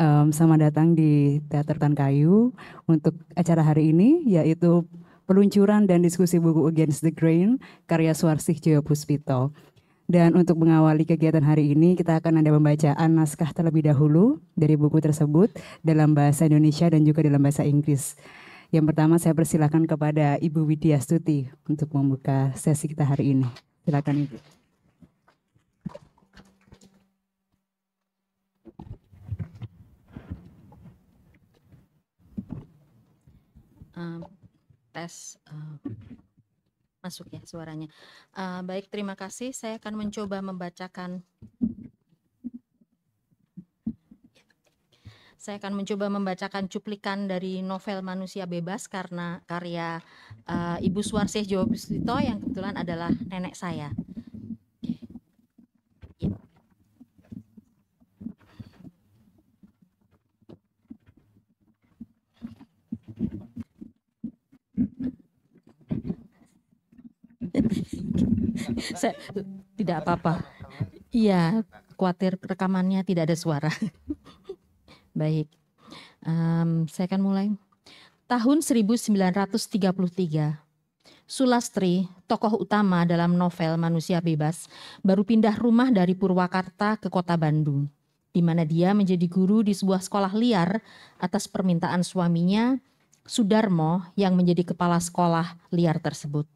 um, sama datang di Teater Tan Kayu untuk acara hari ini yaitu peluncuran dan diskusi buku Against the Grain karya Suarsih Joyo Puspito. Dan untuk mengawali kegiatan hari ini, kita akan ada pembacaan naskah terlebih dahulu dari buku tersebut dalam bahasa Indonesia dan juga dalam bahasa Inggris. Yang pertama saya persilakan kepada Ibu Widya Stuti untuk membuka sesi kita hari ini. Silakan Ibu. Eh, tes uh, masuk ya suaranya. Uh, baik, terima kasih. Saya akan mencoba membacakan. Saya akan mencoba membacakan cuplikan dari novel Manusia Bebas karena karya uh, Ibu Suwarsih Jawabustito yang kebetulan adalah nenek saya. saya tidak apa-apa. Iya, khawatir rekamannya tidak ada suara. Baik, um, saya akan mulai. Tahun 1933, Sulastri, tokoh utama dalam novel Manusia Bebas, baru pindah rumah dari Purwakarta ke kota Bandung, di mana dia menjadi guru di sebuah sekolah liar atas permintaan suaminya, Sudarmo, yang menjadi kepala sekolah liar tersebut.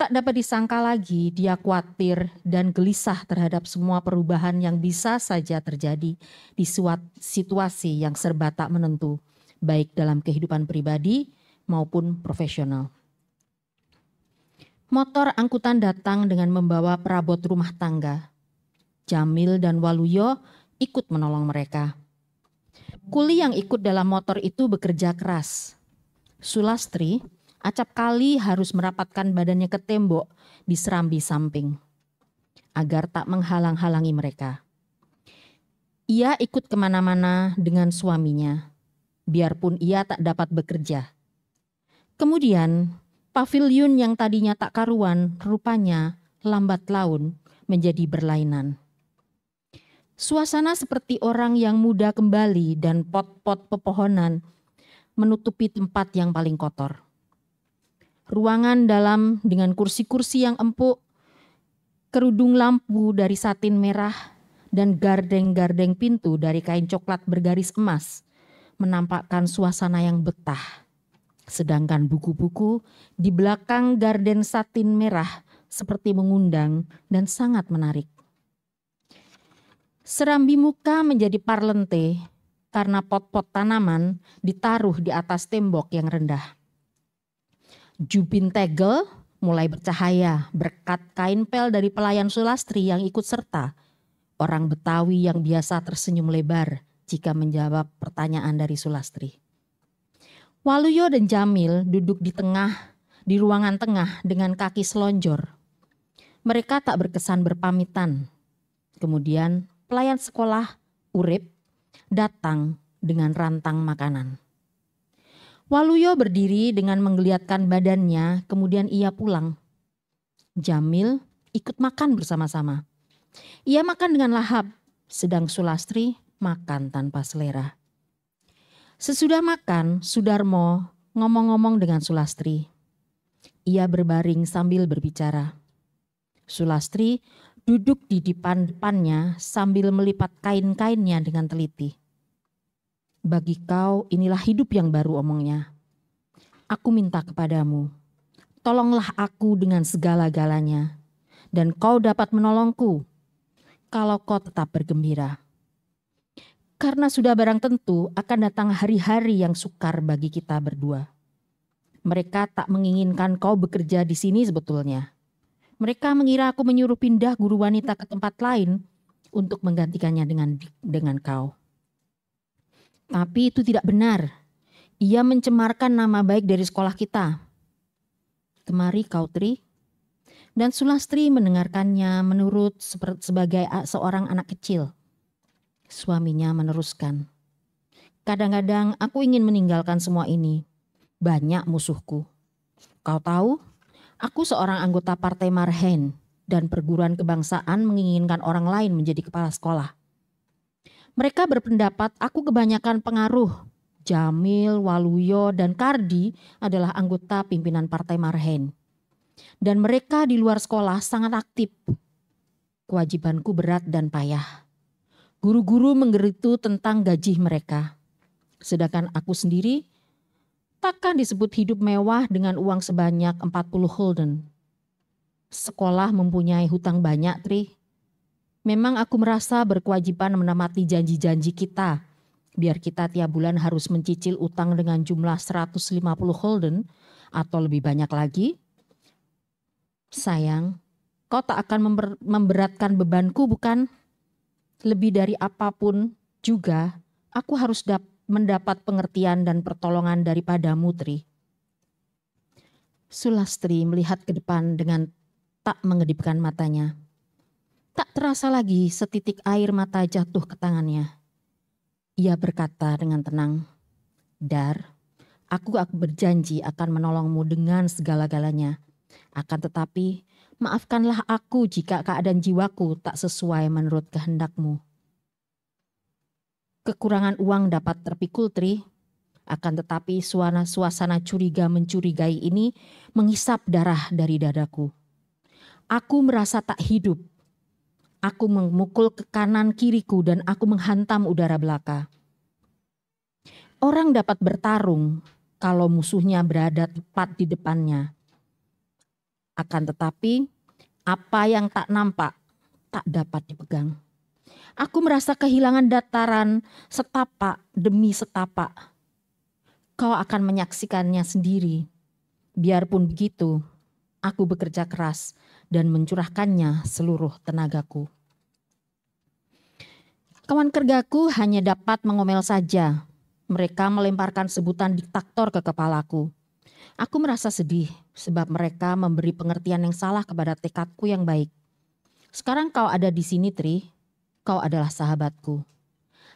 Tak dapat disangka lagi, dia khawatir dan gelisah terhadap semua perubahan yang bisa saja terjadi di situasi yang serba tak menentu, baik dalam kehidupan pribadi maupun profesional. Motor angkutan datang dengan membawa perabot rumah tangga. Jamil dan Waluyo ikut menolong mereka. Kuli yang ikut dalam motor itu bekerja keras. Sulastri Acap kali harus merapatkan badannya ke tembok di serambi samping agar tak menghalang-halangi mereka. Ia ikut kemana-mana dengan suaminya, biarpun ia tak dapat bekerja. Kemudian, pavilion yang tadinya tak karuan rupanya lambat laun menjadi berlainan. Suasana seperti orang yang muda kembali dan pot-pot pepohonan menutupi tempat yang paling kotor ruangan dalam dengan kursi-kursi yang empuk, kerudung lampu dari satin merah, dan gardeng-gardeng pintu dari kain coklat bergaris emas menampakkan suasana yang betah. Sedangkan buku-buku di belakang garden satin merah seperti mengundang dan sangat menarik. Serambi muka menjadi parlente karena pot-pot tanaman ditaruh di atas tembok yang rendah. Jubin Tegel mulai bercahaya berkat kain pel dari pelayan Sulastri yang ikut serta. Orang Betawi yang biasa tersenyum lebar jika menjawab pertanyaan dari Sulastri. Waluyo dan Jamil duduk di tengah, di ruangan tengah dengan kaki selonjor. Mereka tak berkesan berpamitan. Kemudian pelayan sekolah, Urip, datang dengan rantang makanan. Waluyo berdiri dengan menggeliatkan badannya, kemudian ia pulang. Jamil ikut makan bersama-sama. Ia makan dengan lahap, sedang Sulastri makan tanpa selera. Sesudah makan, Sudarmo ngomong-ngomong dengan Sulastri. Ia berbaring sambil berbicara. Sulastri duduk di depan-depannya sambil melipat kain-kainnya dengan teliti. Bagi kau inilah hidup yang baru omongnya. Aku minta kepadamu, tolonglah aku dengan segala-galanya, dan kau dapat menolongku kalau kau tetap bergembira. Karena sudah barang tentu akan datang hari-hari yang sukar bagi kita berdua. Mereka tak menginginkan kau bekerja di sini sebetulnya. Mereka mengira aku menyuruh pindah guru wanita ke tempat lain untuk menggantikannya dengan dengan kau. Tapi itu tidak benar. Ia mencemarkan nama baik dari sekolah kita. Kemari kau tri. Dan Sulastri mendengarkannya menurut sebagai seorang anak kecil. Suaminya meneruskan. Kadang-kadang aku ingin meninggalkan semua ini. Banyak musuhku. Kau tahu, aku seorang anggota Partai Marhen dan perguruan kebangsaan menginginkan orang lain menjadi kepala sekolah. Mereka berpendapat aku kebanyakan pengaruh. Jamil, Waluyo, dan Kardi adalah anggota pimpinan Partai Marhen. Dan mereka di luar sekolah sangat aktif. Kewajibanku berat dan payah. Guru-guru menggeritu tentang gaji mereka. Sedangkan aku sendiri takkan disebut hidup mewah dengan uang sebanyak 40 holden. Sekolah mempunyai hutang banyak, Tri. Memang aku merasa berkewajiban menamati janji-janji kita. Biar kita tiap bulan harus mencicil utang dengan jumlah 150 holden atau lebih banyak lagi. Sayang, kau tak akan memberatkan bebanku bukan? Lebih dari apapun juga, aku harus mendapat pengertian dan pertolongan daripada mutri. Sulastri melihat ke depan dengan tak mengedipkan matanya. Tak terasa lagi setitik air mata jatuh ke tangannya. Ia berkata dengan tenang, Dar, aku akan berjanji akan menolongmu dengan segala-galanya. Akan tetapi, maafkanlah aku jika keadaan jiwaku tak sesuai menurut kehendakmu. Kekurangan uang dapat terpikul, Tri. Akan tetapi suasana, suasana curiga mencurigai ini menghisap darah dari dadaku. Aku merasa tak hidup Aku memukul ke kanan kiriku dan aku menghantam udara belaka. Orang dapat bertarung kalau musuhnya berada tepat di depannya. Akan tetapi, apa yang tak nampak tak dapat dipegang. Aku merasa kehilangan dataran setapak demi setapak. Kau akan menyaksikannya sendiri. Biarpun begitu, aku bekerja keras dan mencurahkannya seluruh tenagaku. Kawan kerjaku hanya dapat mengomel saja. Mereka melemparkan sebutan diktator ke kepalaku. Aku merasa sedih sebab mereka memberi pengertian yang salah kepada tekadku yang baik. Sekarang kau ada di sini, Tri. Kau adalah sahabatku.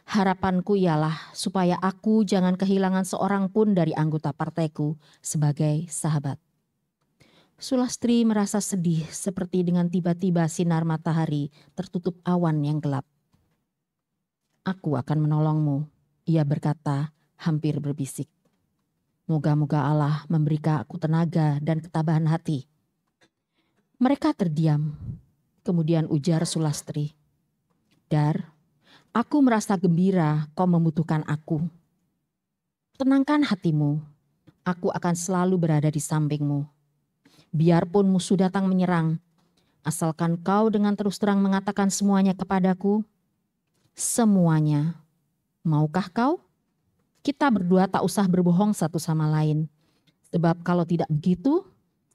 Harapanku ialah supaya aku jangan kehilangan seorang pun dari anggota partaiku sebagai sahabat. Sulastri merasa sedih seperti dengan tiba-tiba sinar matahari tertutup awan yang gelap. Aku akan menolongmu, ia berkata hampir berbisik. Moga-moga Allah memberikan aku tenaga dan ketabahan hati. Mereka terdiam. Kemudian ujar Sulastri. Dar, aku merasa gembira kau membutuhkan aku. Tenangkan hatimu. Aku akan selalu berada di sampingmu biarpun musuh datang menyerang, asalkan kau dengan terus terang mengatakan semuanya kepadaku, semuanya. Maukah kau? Kita berdua tak usah berbohong satu sama lain. Sebab kalau tidak begitu,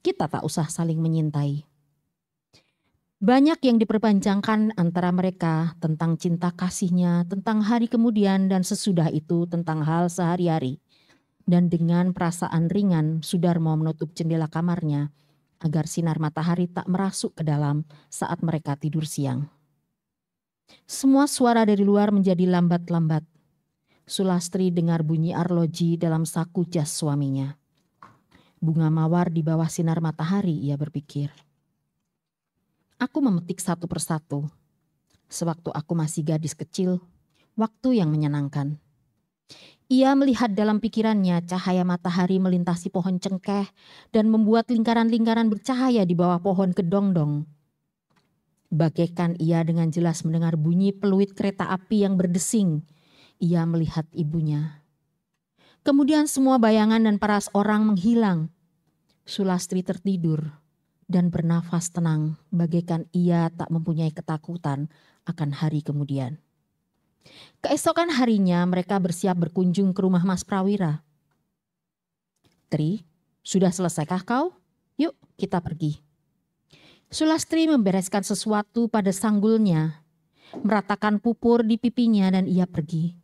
kita tak usah saling menyintai. Banyak yang diperpanjangkan antara mereka tentang cinta kasihnya, tentang hari kemudian dan sesudah itu tentang hal sehari-hari. Dan dengan perasaan ringan, Sudarmo menutup jendela kamarnya agar sinar matahari tak merasuk ke dalam saat mereka tidur siang. Semua suara dari luar menjadi lambat-lambat. Sulastri dengar bunyi arloji dalam saku jas suaminya. Bunga mawar di bawah sinar matahari, ia berpikir. Aku memetik satu persatu. Sewaktu aku masih gadis kecil, waktu yang menyenangkan. Ia melihat dalam pikirannya cahaya matahari melintasi pohon cengkeh dan membuat lingkaran-lingkaran bercahaya di bawah pohon kedongdong. Bagaikan ia dengan jelas mendengar bunyi peluit kereta api yang berdesing. Ia melihat ibunya. Kemudian semua bayangan dan paras orang menghilang. Sulastri tertidur dan bernafas tenang bagaikan ia tak mempunyai ketakutan akan hari kemudian. Keesokan harinya mereka bersiap berkunjung ke rumah Mas Prawira. Tri, sudah selesaikah kau? Yuk kita pergi. Sulastri membereskan sesuatu pada sanggulnya, meratakan pupur di pipinya dan ia pergi.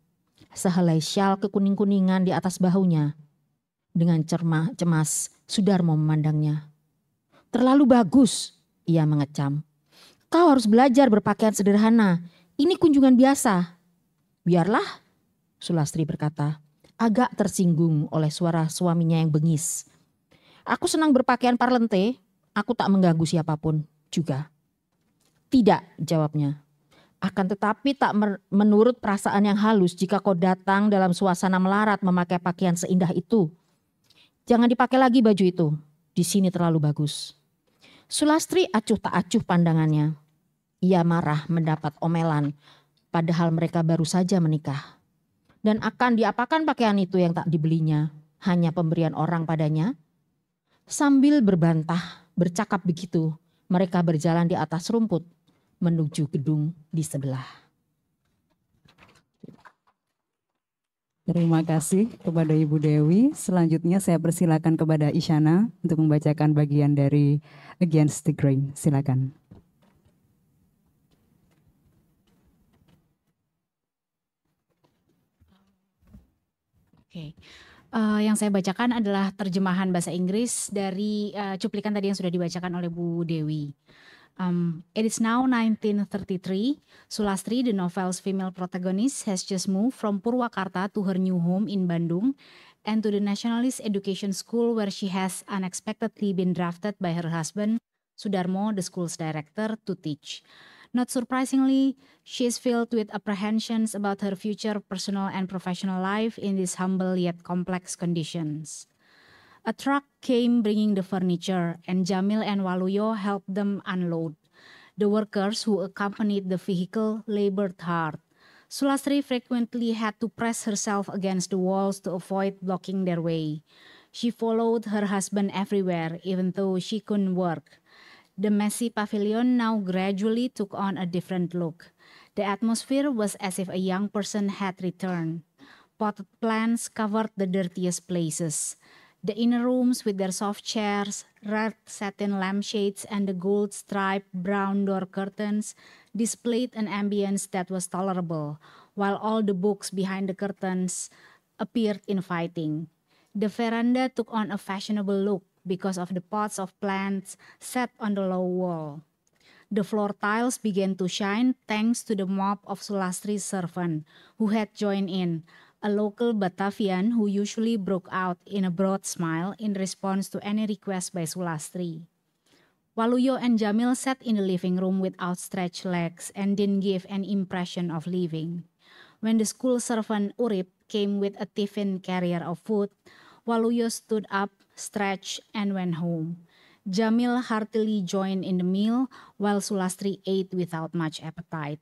Sehelai syal kekuning-kuningan di atas bahunya. Dengan cermah, cemas, Sudarmo memandangnya. Terlalu bagus, ia mengecam. Kau harus belajar berpakaian sederhana. Ini kunjungan biasa, Biarlah, Sulastri berkata, agak tersinggung oleh suara suaminya yang bengis. Aku senang berpakaian parlente, aku tak mengganggu siapapun juga. Tidak, jawabnya. Akan tetapi tak menurut perasaan yang halus jika kau datang dalam suasana melarat memakai pakaian seindah itu. Jangan dipakai lagi baju itu, di sini terlalu bagus. Sulastri acuh tak acuh pandangannya. Ia marah mendapat omelan Padahal mereka baru saja menikah. Dan akan diapakan pakaian itu yang tak dibelinya, hanya pemberian orang padanya? Sambil berbantah, bercakap begitu, mereka berjalan di atas rumput menuju gedung di sebelah. Terima kasih kepada Ibu Dewi. Selanjutnya saya persilakan kepada Isyana untuk membacakan bagian dari Against the Grain. Silakan. okay. uh, eh, yang saya bacakan adalah terjemahan bahasa Inggris dari uh, cuplikan tadi yang sudah dibacakan oleh Bu Dewi. Um, it is now 1933. Sulastri, the novel's female protagonist, has just moved from Purwakarta to her new home in Bandung and to the Nationalist Education School where she has unexpectedly been drafted by her husband, Sudarmo, the school's director, to teach. Not surprisingly, she is filled with apprehensions about her future personal and professional life in these humble yet complex conditions. A truck came bringing the furniture, and Jamil and Waluyo helped them unload. The workers who accompanied the vehicle labored hard. Sulasri frequently had to press herself against the walls to avoid blocking their way. She followed her husband everywhere, even though she couldn't work. The messy pavilion now gradually took on a different look. The atmosphere was as if a young person had returned. Potted plants covered the dirtiest places. The inner rooms with their soft chairs, red satin lampshades, and the gold striped brown door curtains displayed an ambience that was tolerable, while all the books behind the curtains appeared inviting. The veranda took on a fashionable look, because of the pots of plants set on the low wall. The floor tiles began to shine thanks to the mob of Sulastri's servant, who had joined in, a local Batavian who usually broke out in a broad smile in response to any request by Sulastri. Waluyo and Jamil sat in the living room with outstretched legs and didn't give an impression of leaving. When the school servant Urip came with a tiffin carrier of food, Waluyo stood up stretched, and went home. Jamil heartily joined in the meal, while Sulastri ate without much appetite.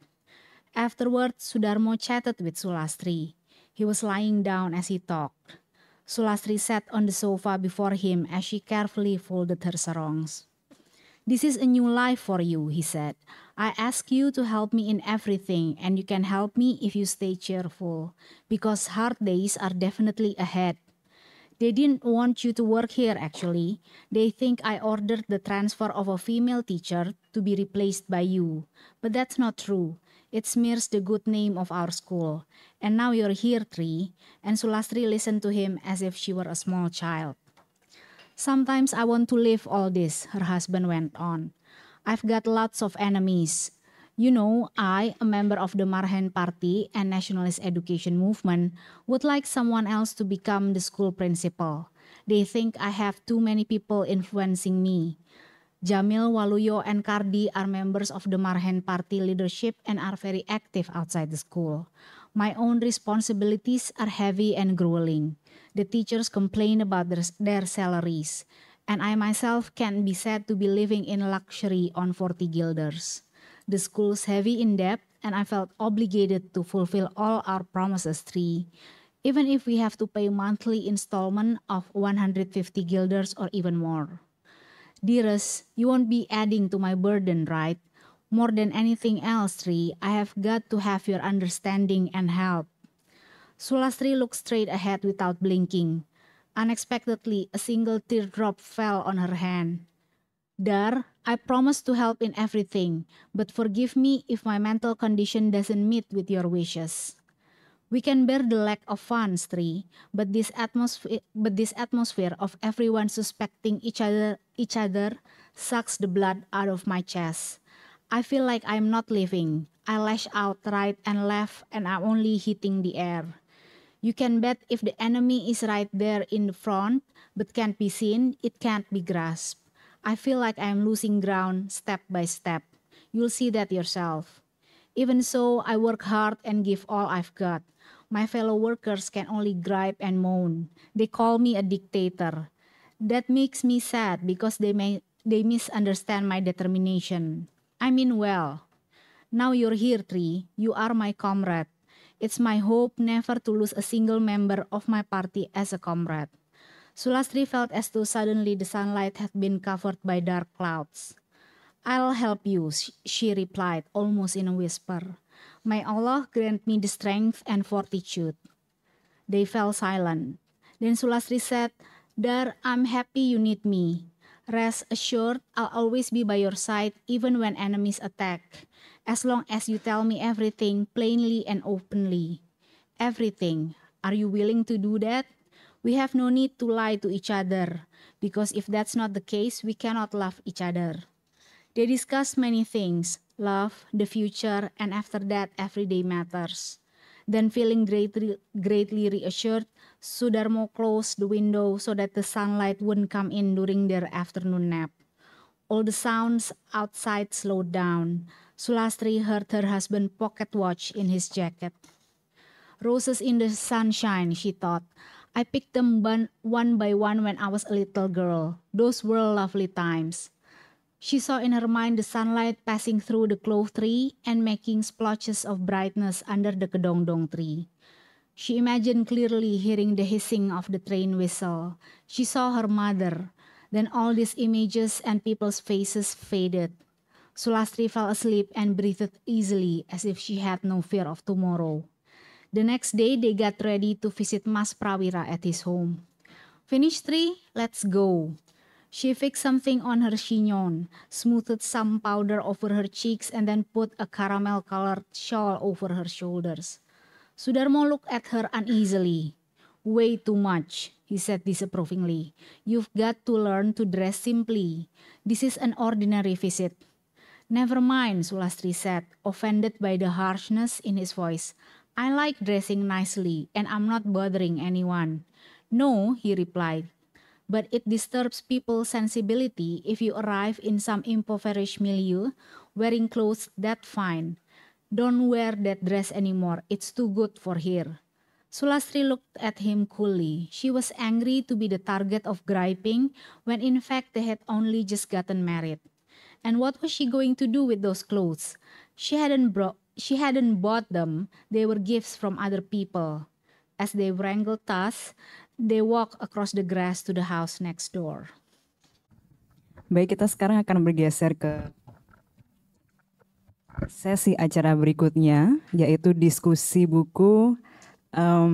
Afterward, Sudarmo chatted with Sulastri. He was lying down as he talked. Sulastri sat on the sofa before him as she carefully folded her sarongs. This is a new life for you, he said. I ask you to help me in everything, and you can help me if you stay cheerful, because hard days are definitely ahead, they didn't want you to work here, actually. They think I ordered the transfer of a female teacher to be replaced by you. But that's not true. It smears the good name of our school. And now you're here, Tri. And Sulastri listened to him as if she were a small child. Sometimes I want to leave all this, her husband went on. I've got lots of enemies. You know, I, a member of the Marhen Party and nationalist education movement, would like someone else to become the school principal. They think I have too many people influencing me. Jamil, Waluyo, and Kardi are members of the Marhen Party leadership and are very active outside the school. My own responsibilities are heavy and grueling. The teachers complain about their, their salaries, and I myself can be said to be living in luxury on 40 guilders. The school's heavy in debt, and I felt obligated to fulfill all our promises three. Even if we have to pay monthly installment of 150 guilders or even more. Dearest, you won't be adding to my burden, right? More than anything else, Sri, I have got to have your understanding and help. Sulastri looked straight ahead without blinking. Unexpectedly, a single teardrop fell on her hand. Dar, I promise to help in everything, but forgive me if my mental condition doesn't meet with your wishes. We can bear the lack of funds, three, but this atmosphere, but this atmosphere of everyone suspecting each other, each other, sucks the blood out of my chest. I feel like I'm not living. I lash out right and left, and I'm only hitting the air. You can bet if the enemy is right there in the front, but can't be seen, it can't be grasped. I feel like I am losing ground step by step. You'll see that yourself. Even so, I work hard and give all I've got. My fellow workers can only gripe and moan. They call me a dictator. That makes me sad because they may they misunderstand my determination. I mean well. Now you're here, Tree. You are my comrade. It's my hope never to lose a single member of my party as a comrade. Sulastri felt as though suddenly the sunlight had been covered by dark clouds. I'll help you, she replied, almost in a whisper. May Allah grant me the strength and fortitude. They fell silent. Then Sulastri said, Dar, I'm happy you need me. Rest assured, I'll always be by your side even when enemies attack, as long as you tell me everything plainly and openly. Everything. Are you willing to do that? We have no need to lie to each other, because if that's not the case, we cannot love each other. They discuss many things love, the future, and after that, everyday matters. Then, feeling greatly, greatly reassured, Sudarmo closed the window so that the sunlight wouldn't come in during their afternoon nap. All the sounds outside slowed down. Sulastri heard her husband's pocket watch in his jacket. Roses in the sunshine, she thought. I picked them one by one when I was a little girl. Those were lovely times. She saw in her mind the sunlight passing through the clove tree and making splotches of brightness under the kedongdong tree. She imagined clearly hearing the hissing of the train whistle. She saw her mother. Then all these images and people's faces faded. Sulastri fell asleep and breathed easily as if she had no fear of tomorrow. The next day, they got ready to visit Mas Prawira at his home. Finish three, let's go. She fixed something on her chignon, smoothed some powder over her cheeks, and then put a caramel colored shawl over her shoulders. Sudarmo looked at her uneasily. Way too much, he said disapprovingly. You've got to learn to dress simply. This is an ordinary visit. Never mind, Sulastri said, offended by the harshness in his voice. I like dressing nicely and I'm not bothering anyone. No, he replied, but it disturbs people's sensibility if you arrive in some impoverished milieu wearing clothes that fine. Don't wear that dress anymore, it's too good for here. Sulastri looked at him coolly. She was angry to be the target of griping when in fact they had only just gotten married. And what was she going to do with those clothes? She hadn't brought she hadn't bought them, they were gifts from other people. As they wrangled thus, they walked across the grass to the house next door. Baik, kita sekarang akan bergeser ke sesi acara berikutnya, yaitu diskusi buku um,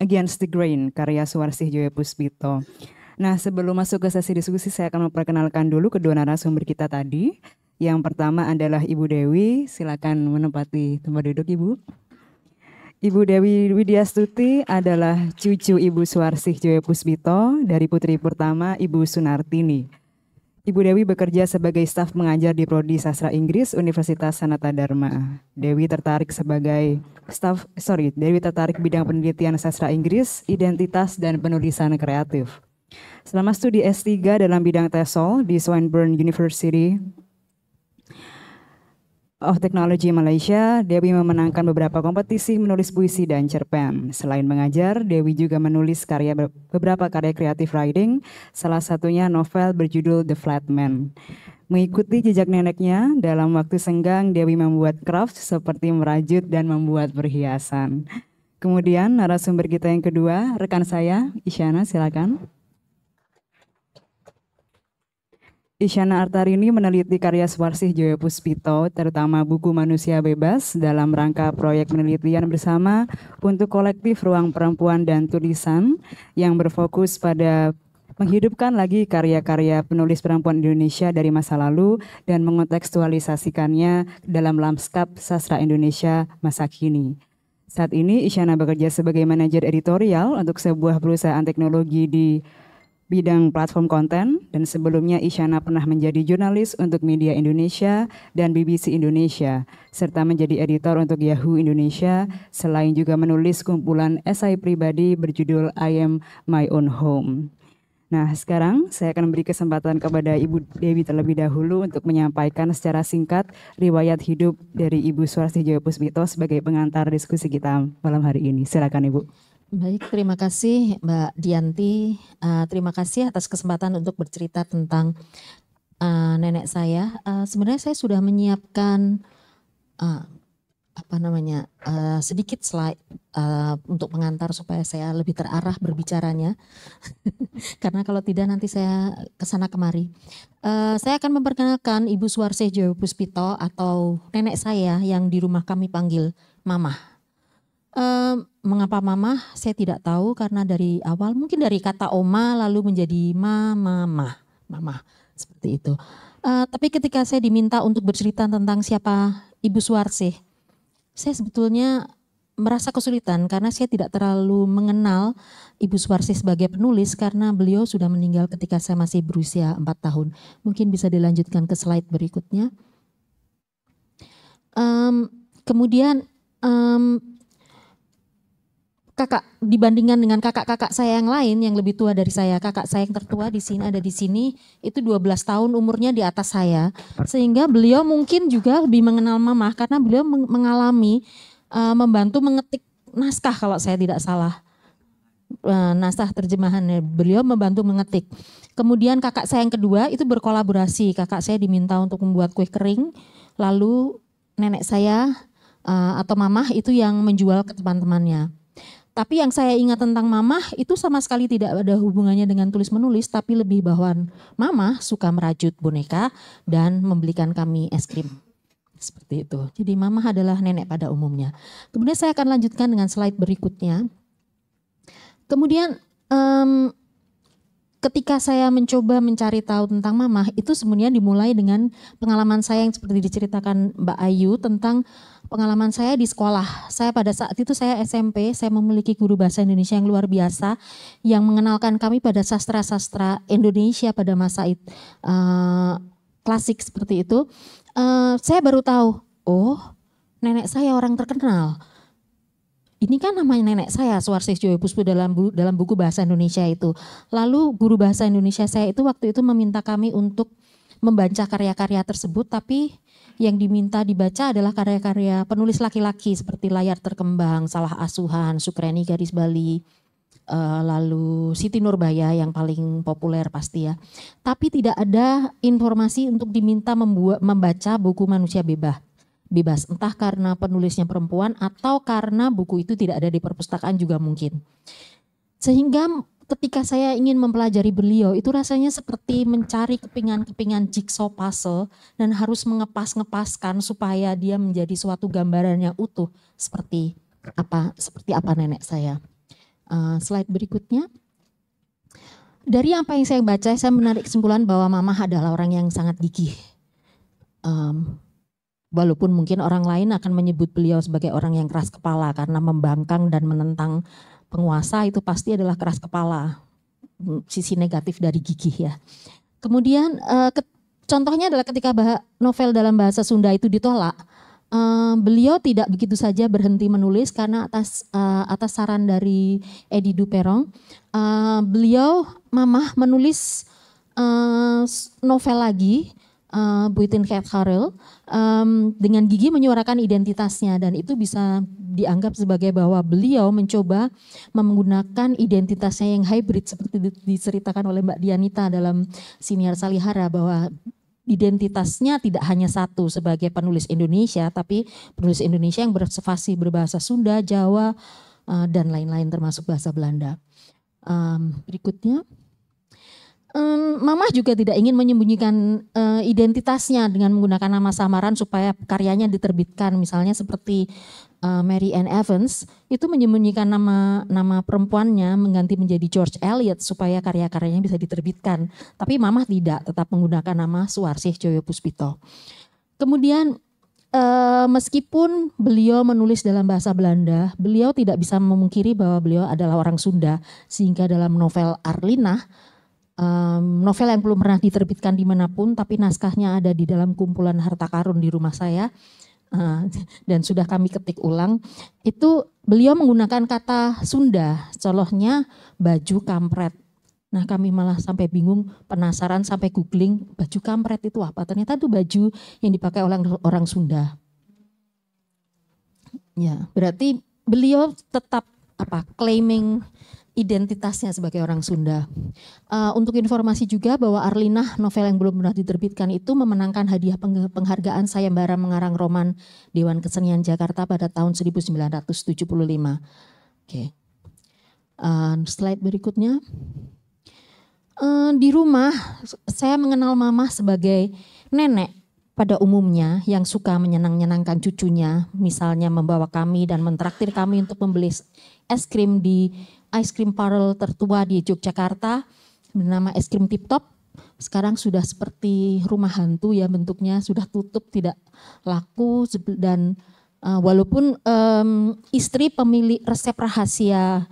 Against the Grain, karya Suwarsih Joya Puspito. Nah, sebelum masuk ke sesi diskusi, saya akan memperkenalkan dulu kedua narasumber kita tadi. Yang pertama adalah Ibu Dewi, silakan menempati tempat duduk Ibu. Ibu Dewi Stuti adalah cucu Ibu Suarsih Joya Pusbito dari putri pertama Ibu Sunartini. Ibu Dewi bekerja sebagai staf mengajar di Prodi Sastra Inggris Universitas Sanata Dharma. Dewi tertarik sebagai staf, sorry, Dewi tertarik bidang penelitian sastra Inggris, identitas, dan penulisan kreatif. Selama studi S3 dalam bidang TESOL di Swinburne University, of Technology Malaysia, Dewi memenangkan beberapa kompetisi menulis puisi dan cerpen. Selain mengajar, Dewi juga menulis karya beberapa karya kreatif writing, salah satunya novel berjudul The Flatman. Mengikuti jejak neneknya, dalam waktu senggang Dewi membuat craft seperti merajut dan membuat perhiasan. Kemudian narasumber kita yang kedua, rekan saya, Isyana, silakan. Isyana Artarini meneliti karya Swarsih Joyo Puspito, terutama buku Manusia Bebas dalam rangka proyek penelitian bersama untuk kolektif Ruang Perempuan dan Tulisan yang berfokus pada menghidupkan lagi karya-karya penulis perempuan Indonesia dari masa lalu dan mengontekstualisasikannya dalam lanskap sastra Indonesia masa kini. Saat ini Isyana bekerja sebagai manajer editorial untuk sebuah perusahaan teknologi di bidang platform konten dan sebelumnya Isyana pernah menjadi jurnalis untuk Media Indonesia dan BBC Indonesia serta menjadi editor untuk Yahoo Indonesia selain juga menulis kumpulan esai pribadi berjudul I Am My Own Home. Nah, sekarang saya akan memberi kesempatan kepada Ibu Dewi terlebih dahulu untuk menyampaikan secara singkat riwayat hidup dari Ibu Swasti Joyo Puspito sebagai pengantar diskusi kita malam hari ini. Silakan Ibu. Baik, terima kasih Mbak Dianti. Uh, terima kasih atas kesempatan untuk bercerita tentang uh, nenek saya. Uh, sebenarnya saya sudah menyiapkan uh, apa namanya uh, sedikit slide uh, untuk pengantar supaya saya lebih terarah berbicaranya karena kalau tidak nanti saya kesana kemari uh, saya akan memperkenalkan Ibu Suarsih Jawa Puspito atau nenek saya yang di rumah kami panggil Mama uh, mengapa mama saya tidak tahu karena dari awal mungkin dari kata oma lalu menjadi mama mama mama seperti itu uh, tapi ketika saya diminta untuk bercerita tentang siapa ibu Suarsih saya sebetulnya merasa kesulitan karena saya tidak terlalu mengenal Ibu Suarsih sebagai penulis karena beliau sudah meninggal ketika saya masih berusia 4 tahun. Mungkin bisa dilanjutkan ke slide berikutnya. Um, kemudian um, kakak dibandingkan dengan kakak-kakak saya yang lain yang lebih tua dari saya, kakak saya yang tertua di sini ada di sini itu 12 tahun umurnya di atas saya. Sehingga beliau mungkin juga lebih mengenal mama karena beliau mengalami uh, membantu mengetik naskah kalau saya tidak salah. Uh, naskah terjemahannya beliau membantu mengetik. Kemudian kakak saya yang kedua itu berkolaborasi. Kakak saya diminta untuk membuat kue kering, lalu nenek saya uh, atau mamah itu yang menjual ke teman-temannya tapi yang saya ingat tentang mama itu sama sekali tidak ada hubungannya dengan tulis menulis, tapi lebih bahwa mama suka merajut boneka dan membelikan kami es krim. Seperti itu. Jadi mama adalah nenek pada umumnya. Kemudian saya akan lanjutkan dengan slide berikutnya. Kemudian um, ketika saya mencoba mencari tahu tentang mama, itu sebenarnya dimulai dengan pengalaman saya yang seperti diceritakan Mbak Ayu tentang pengalaman saya di sekolah. Saya pada saat itu saya SMP, saya memiliki guru bahasa Indonesia yang luar biasa yang mengenalkan kami pada sastra-sastra Indonesia pada masa itu uh, eh, klasik seperti itu. Uh, saya baru tahu, oh nenek saya orang terkenal. Ini kan namanya nenek saya, Suwarsis Joyo Puspu dalam bu, dalam buku bahasa Indonesia itu. Lalu guru bahasa Indonesia saya itu waktu itu meminta kami untuk membaca karya-karya tersebut, tapi yang diminta dibaca adalah karya-karya penulis laki-laki seperti Layar Terkembang, Salah Asuhan, Sukreni Garis Bali, eh, lalu Siti Nurbaya yang paling populer pasti ya. Tapi tidak ada informasi untuk diminta membuat membaca buku Manusia Bebas bebas entah karena penulisnya perempuan atau karena buku itu tidak ada di perpustakaan juga mungkin. Sehingga ketika saya ingin mempelajari beliau itu rasanya seperti mencari kepingan-kepingan jigsaw puzzle dan harus mengepas-ngepaskan supaya dia menjadi suatu gambaran yang utuh seperti apa seperti apa nenek saya. Uh, slide berikutnya. Dari apa yang saya baca, saya menarik kesimpulan bahwa mama adalah orang yang sangat gigih. Um, walaupun mungkin orang lain akan menyebut beliau sebagai orang yang keras kepala karena membangkang dan menentang penguasa itu pasti adalah keras kepala, mm, sisi negatif dari gigih ya. Kemudian uh, ke, contohnya adalah ketika bah, novel dalam bahasa Sunda itu ditolak, uh, beliau tidak begitu saja berhenti menulis karena atas uh, atas saran dari Edi Duperong, uh, beliau mamah menulis uh, novel lagi uh, Buitin Cat Harrell um, dengan gigi menyuarakan identitasnya dan itu bisa dianggap sebagai bahwa beliau mencoba menggunakan identitasnya yang hybrid seperti diceritakan oleh Mbak Dianita dalam siniar Salihara bahwa identitasnya tidak hanya satu sebagai penulis Indonesia tapi penulis Indonesia yang bersefasi berbahasa Sunda, Jawa uh, dan lain-lain termasuk bahasa Belanda. Um, berikutnya um, Mamah juga tidak ingin menyembunyikan uh, identitasnya dengan menggunakan nama samaran supaya karyanya diterbitkan misalnya seperti uh, Mary Ann Evans itu menyembunyikan nama nama perempuannya mengganti menjadi George Eliot supaya karya-karyanya bisa diterbitkan tapi Mamah tidak tetap menggunakan nama Suarsih Joyo Puspito kemudian Uh, meskipun beliau menulis dalam bahasa Belanda, beliau tidak bisa memungkiri bahwa beliau adalah orang Sunda, sehingga dalam novel Arlina um, novel yang belum pernah diterbitkan dimanapun, tapi naskahnya ada di dalam kumpulan harta karun di rumah saya uh, dan sudah kami ketik ulang. Itu beliau menggunakan kata Sunda, colohnya baju kampret. Nah kami malah sampai bingung, penasaran sampai googling baju kampret itu apa. Ternyata itu baju yang dipakai oleh orang Sunda. Ya, berarti beliau tetap apa claiming identitasnya sebagai orang Sunda. Uh, untuk informasi juga bahwa Arlina novel yang belum pernah diterbitkan itu memenangkan hadiah penghargaan Sayembara Mengarang Roman Dewan Kesenian Jakarta pada tahun 1975. Oke. Okay. Uh, eh, slide berikutnya. Uh, di rumah saya mengenal mama sebagai nenek pada umumnya yang suka menyenang-nyenangkan cucunya, misalnya membawa kami dan mentraktir kami untuk membeli es krim di ice cream parlor tertua di Yogyakarta bernama es krim tip top sekarang sudah seperti rumah hantu ya bentuknya sudah tutup tidak laku dan uh, walaupun um, istri pemilik resep rahasia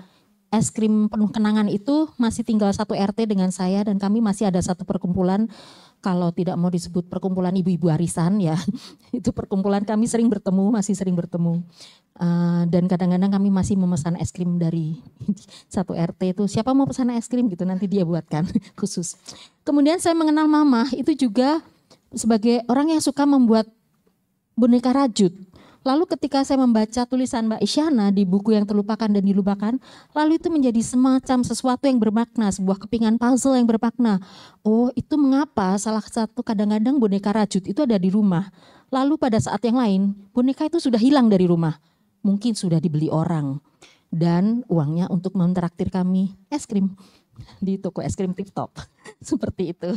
es krim penuh kenangan itu masih tinggal satu RT dengan saya dan kami masih ada satu perkumpulan kalau tidak mau disebut perkumpulan ibu-ibu arisan ya itu perkumpulan kami sering bertemu masih sering bertemu uh, dan kadang-kadang kami masih memesan es krim dari satu RT itu siapa mau pesan es krim gitu nanti dia buatkan khusus kemudian saya mengenal mama itu juga sebagai orang yang suka membuat boneka rajut Lalu ketika saya membaca tulisan Mbak Isyana di buku yang terlupakan dan dilupakan, lalu itu menjadi semacam sesuatu yang bermakna, sebuah kepingan puzzle yang bermakna. Oh, itu mengapa salah satu kadang-kadang boneka rajut itu ada di rumah. Lalu pada saat yang lain, boneka itu sudah hilang dari rumah. Mungkin sudah dibeli orang. Dan uangnya untuk mentraktir kami es krim di toko es krim tip top. Seperti itu.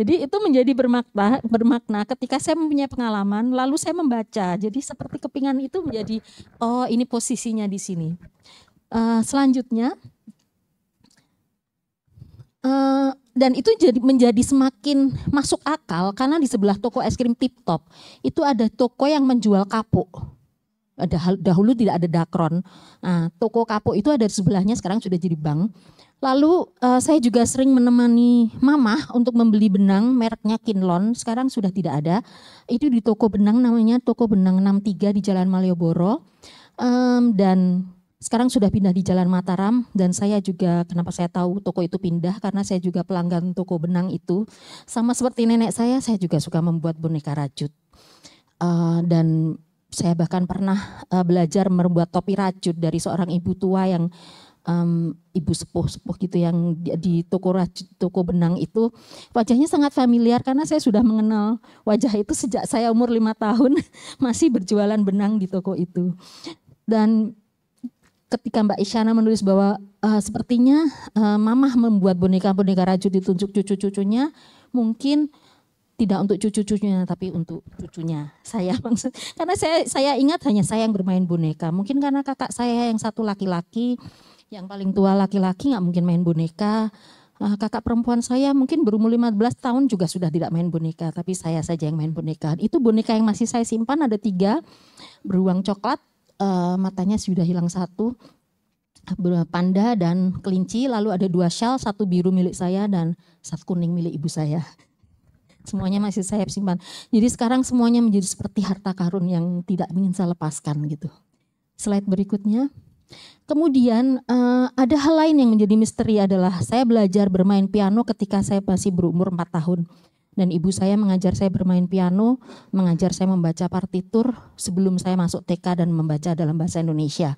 Jadi itu menjadi bermakna, bermakna ketika saya mempunyai pengalaman, lalu saya membaca. Jadi seperti kepingan itu menjadi, oh ini posisinya di sini. Uh, selanjutnya, uh, dan itu jadi menjadi semakin masuk akal karena di sebelah toko es krim Tip Top itu ada toko yang menjual kapuk. Dahulu tidak ada dakron. Nah, toko kapuk itu ada di sebelahnya sekarang sudah jadi bank Lalu uh, saya juga sering menemani mama untuk membeli benang mereknya Kinlon, sekarang sudah tidak ada. Itu di toko benang namanya toko benang 63 di Jalan Malioboro. Um, dan sekarang sudah pindah di Jalan Mataram dan saya juga kenapa saya tahu toko itu pindah karena saya juga pelanggan toko benang itu. Sama seperti nenek saya, saya juga suka membuat boneka rajut. Uh, eh, dan saya bahkan pernah uh, belajar membuat topi rajut dari seorang ibu tua yang um, ibu sepuh-sepuh gitu yang di, di toko toko benang itu wajahnya sangat familiar karena saya sudah mengenal wajah itu sejak saya umur lima tahun masih berjualan benang di toko itu dan ketika Mbak Isyana menulis bahwa uh, sepertinya uh, mamah membuat boneka-boneka rajut ditunjuk cucu-cucunya mungkin tidak untuk cucu-cucunya tapi untuk cucunya saya maksud karena saya saya ingat hanya saya yang bermain boneka mungkin karena kakak saya yang satu laki-laki yang paling tua laki-laki nggak mungkin main boneka. Nah, kakak perempuan saya mungkin berumur 15 tahun juga sudah tidak main boneka, tapi saya saja yang main boneka. Itu boneka yang masih saya simpan ada tiga, beruang coklat, uh, matanya sudah hilang satu, panda dan kelinci, lalu ada dua shell, satu biru milik saya dan satu kuning milik ibu saya. Semuanya masih saya simpan. Jadi sekarang semuanya menjadi seperti harta karun yang tidak ingin saya lepaskan gitu. Slide berikutnya. Kemudian uh, ada hal lain yang menjadi misteri adalah saya belajar bermain piano ketika saya masih berumur 4 tahun. Dan ibu saya mengajar saya bermain piano, mengajar saya membaca partitur sebelum saya masuk TK dan membaca dalam bahasa Indonesia.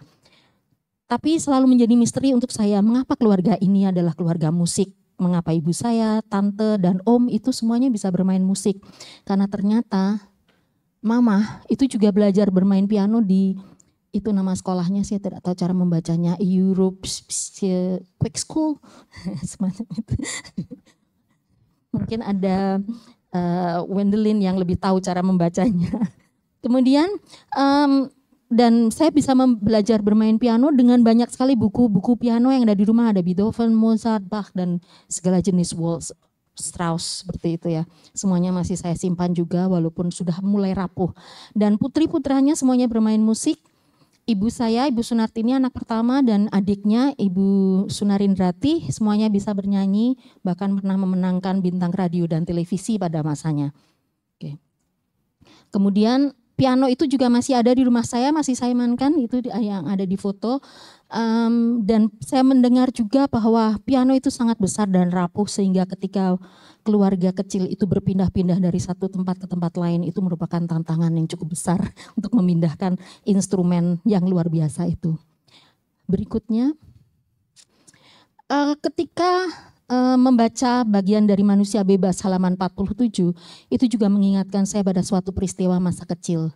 Tapi selalu menjadi misteri untuk saya, mengapa keluarga ini adalah keluarga musik? Mengapa ibu saya, tante, dan om itu semuanya bisa bermain musik? Karena ternyata mama itu juga belajar bermain piano di itu nama sekolahnya sih tidak tahu cara membacanya Europe Quick School semacam itu mungkin ada uh, Wendelin yang lebih tahu cara membacanya kemudian um, dan saya bisa belajar bermain piano dengan banyak sekali buku-buku piano yang ada di rumah ada Beethoven, Mozart, Bach dan segala jenis waltz Strauss seperti itu ya. Semuanya masih saya simpan juga walaupun sudah mulai rapuh. Dan putri-putranya semuanya bermain musik ibu saya, Ibu Sunartini anak pertama dan adiknya Ibu Sunarin Sunarindrati semuanya bisa bernyanyi bahkan pernah memenangkan bintang radio dan televisi pada masanya. Oke. Kemudian piano itu juga masih ada di rumah saya, masih saya mainkan itu yang ada di foto um, dan saya mendengar juga bahwa piano itu sangat besar dan rapuh sehingga ketika keluarga kecil itu berpindah-pindah dari satu tempat ke tempat lain itu merupakan tantangan yang cukup besar untuk memindahkan instrumen yang luar biasa itu. Berikutnya, uh, ketika uh, membaca bagian dari manusia bebas halaman 47 itu juga mengingatkan saya pada suatu peristiwa masa kecil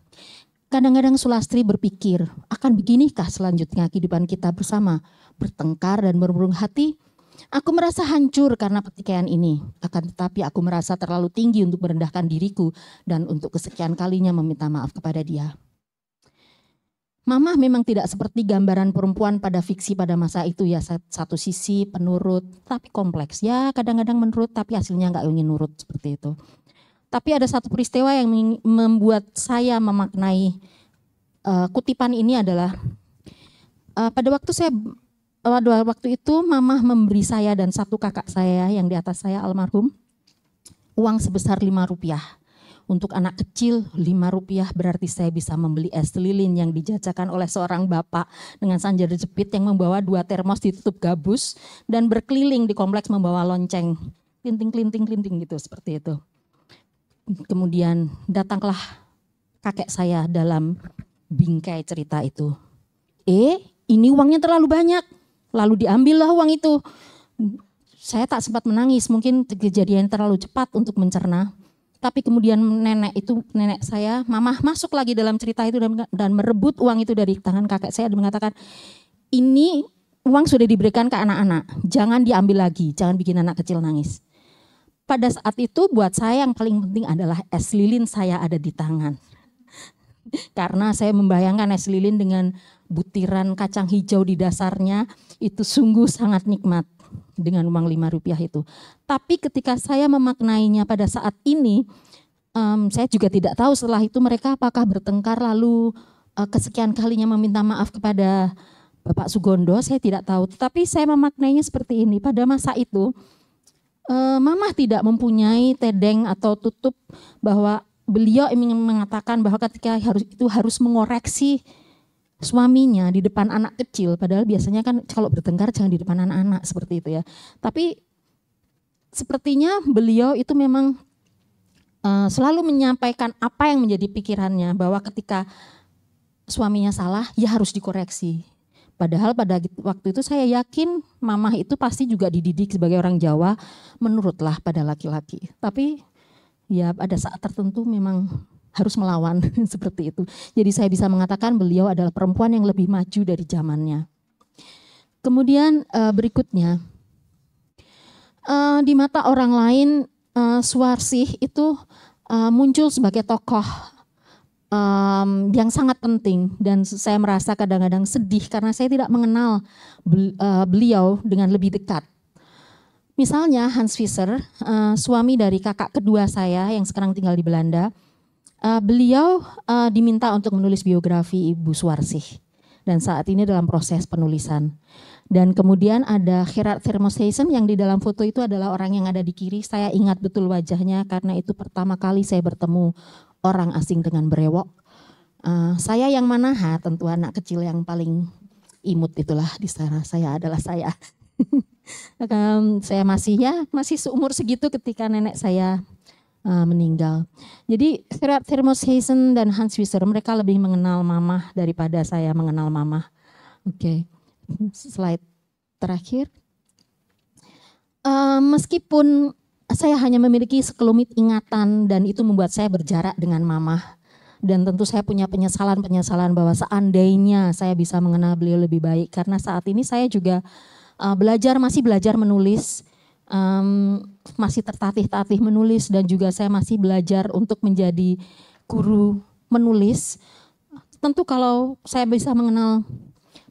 Kadang-kadang Sulastri berpikir, akan beginikah selanjutnya kehidupan kita bersama, bertengkar dan berburung hati? Aku merasa hancur karena pertikaian ini, akan tetapi aku merasa terlalu tinggi untuk merendahkan diriku dan untuk kesekian kalinya meminta maaf kepada dia. Mama memang tidak seperti gambaran perempuan pada fiksi pada masa itu ya satu sisi penurut tapi kompleks ya kadang-kadang menurut tapi hasilnya nggak ingin nurut seperti itu. Tapi ada satu peristiwa yang membuat saya memaknai uh, kutipan ini adalah uh, pada waktu saya pada waktu itu mama memberi saya dan satu kakak saya yang di atas saya almarhum uang sebesar lima rupiah. Untuk anak kecil, lima rupiah berarti saya bisa membeli es lilin yang dijajakan oleh seorang bapak dengan sanjara jepit yang membawa dua termos ditutup gabus dan berkeliling di kompleks membawa lonceng. Klinting, klinting, klinting gitu seperti itu kemudian datanglah kakek saya dalam bingkai cerita itu. Eh, ini uangnya terlalu banyak. Lalu diambillah uang itu. Saya tak sempat menangis, mungkin kejadian terlalu cepat untuk mencerna. Tapi kemudian nenek itu, nenek saya, mamah masuk lagi dalam cerita itu dan, dan merebut uang itu dari tangan kakek saya dan mengatakan, ini uang sudah diberikan ke anak-anak, jangan diambil lagi, jangan bikin anak kecil nangis pada saat itu buat saya yang paling penting adalah es lilin saya ada di tangan. Karena saya membayangkan es lilin dengan butiran kacang hijau di dasarnya itu sungguh sangat nikmat dengan uang lima rupiah itu. Tapi ketika saya memaknainya pada saat ini, um, saya juga tidak tahu setelah itu mereka apakah bertengkar lalu uh, kesekian kalinya meminta maaf kepada Bapak Sugondo, saya tidak tahu. Tetapi saya memaknainya seperti ini. Pada masa itu, uh, eh, Mama tidak mempunyai tedeng atau tutup bahwa beliau ingin mengatakan bahwa ketika harus itu harus mengoreksi suaminya di depan anak kecil padahal biasanya kan kalau bertengkar jangan di depan anak-anak seperti itu ya. Tapi sepertinya beliau itu memang eh, selalu menyampaikan apa yang menjadi pikirannya bahwa ketika suaminya salah ya harus dikoreksi Padahal pada waktu itu saya yakin mamah itu pasti juga dididik sebagai orang Jawa menurutlah pada laki-laki. Tapi ya pada saat tertentu memang harus melawan seperti itu. Jadi saya bisa mengatakan beliau adalah perempuan yang lebih maju dari zamannya. Kemudian eh, berikutnya eh, di mata orang lain eh, Suarsih itu muncul sebagai tokoh um, yang sangat penting dan saya merasa kadang-kadang sedih karena saya tidak mengenal eh, beliau dengan lebih dekat. Misalnya Hans Visser, uh, suami dari kakak kedua saya yang sekarang tinggal di Belanda, uh, beliau uh, diminta untuk menulis biografi Ibu Suwarsih dan saat ini dalam proses penulisan. Dan kemudian ada Gerard Thermoseisen yang di dalam foto itu adalah orang yang ada di kiri. Saya ingat betul wajahnya karena itu pertama kali saya bertemu orang asing dengan berewok. Uh, eh, saya yang mana manaha tentu anak kecil yang paling imut itulah di sana. Saya adalah saya. saya masih ya masih seumur segitu ketika nenek saya uh, meninggal. Jadi Gerard Thermos Heisen dan Hans Wieser mereka lebih mengenal mama daripada saya mengenal mama. Oke, okay. slide terakhir. Uh, meskipun saya hanya memiliki sekelumit ingatan dan itu membuat saya berjarak dengan mama. Dan tentu saya punya penyesalan-penyesalan bahwa seandainya saya bisa mengenal beliau lebih baik. Karena saat ini saya juga uh, belajar, masih belajar menulis, um, masih tertatih-tatih menulis dan juga saya masih belajar untuk menjadi guru menulis. Tentu kalau saya bisa mengenal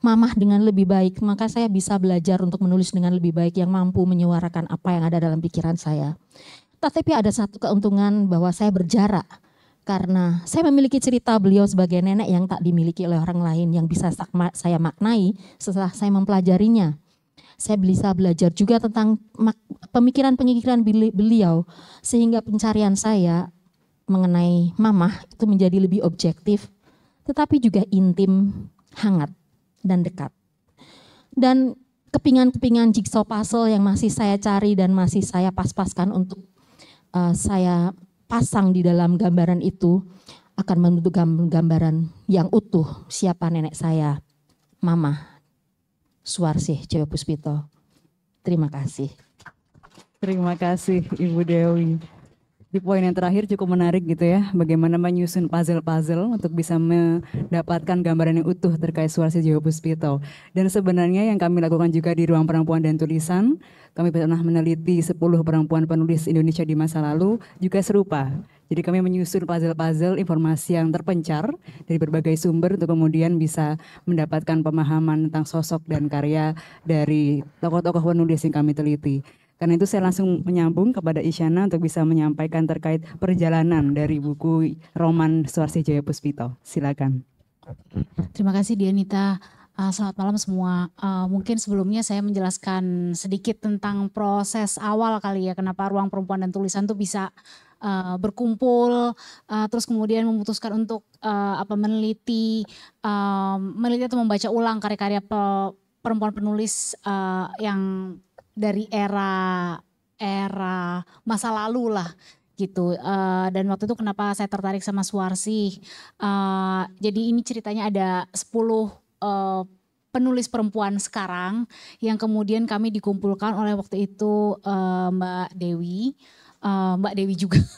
mamah dengan lebih baik, maka saya bisa belajar untuk menulis dengan lebih baik yang mampu menyuarakan apa yang ada dalam pikiran saya. Tetapi ada satu keuntungan bahwa saya berjarak karena saya memiliki cerita beliau sebagai nenek yang tak dimiliki oleh orang lain yang bisa saya maknai setelah saya mempelajarinya. Saya bisa belajar juga tentang pemikiran-pemikiran beliau sehingga pencarian saya mengenai mamah itu menjadi lebih objektif tetapi juga intim, hangat dan dekat. Dan kepingan-kepingan jigsaw puzzle yang masih saya cari dan masih saya pas-paskan untuk uh, saya pasang di dalam gambaran itu akan membentuk gambaran yang utuh siapa nenek saya, Mama Suarsih Cewek Puspito. Terima kasih. Terima kasih Ibu Dewi di poin yang terakhir cukup menarik gitu ya, bagaimana menyusun puzzle-puzzle untuk bisa mendapatkan gambaran yang utuh terkait Suarsi Jawa Puspito. Dan sebenarnya yang kami lakukan juga di ruang perempuan dan tulisan, kami pernah meneliti 10 perempuan penulis Indonesia di masa lalu juga serupa. Jadi kami menyusun puzzle-puzzle informasi yang terpencar dari berbagai sumber untuk kemudian bisa mendapatkan pemahaman tentang sosok dan karya dari tokoh-tokoh penulis yang kami teliti. Karena itu saya langsung menyambung kepada Isyana untuk bisa menyampaikan terkait perjalanan dari buku roman Suarsi Jaya Puspito. Silakan. Terima kasih Dianita. Uh, selamat malam semua. Uh, mungkin sebelumnya saya menjelaskan sedikit tentang proses awal kali ya, kenapa ruang perempuan dan tulisan itu bisa uh, berkumpul, uh, terus kemudian memutuskan untuk uh, apa meneliti, uh, meneliti atau membaca ulang karya-karya perempuan penulis uh, yang dari era era masa lalu lah gitu uh, dan waktu itu kenapa saya tertarik sama Suarsi uh, eh, jadi ini ceritanya ada 10 uh, eh, penulis perempuan sekarang yang kemudian kami dikumpulkan oleh waktu itu uh, Mbak Dewi uh, Mbak Dewi juga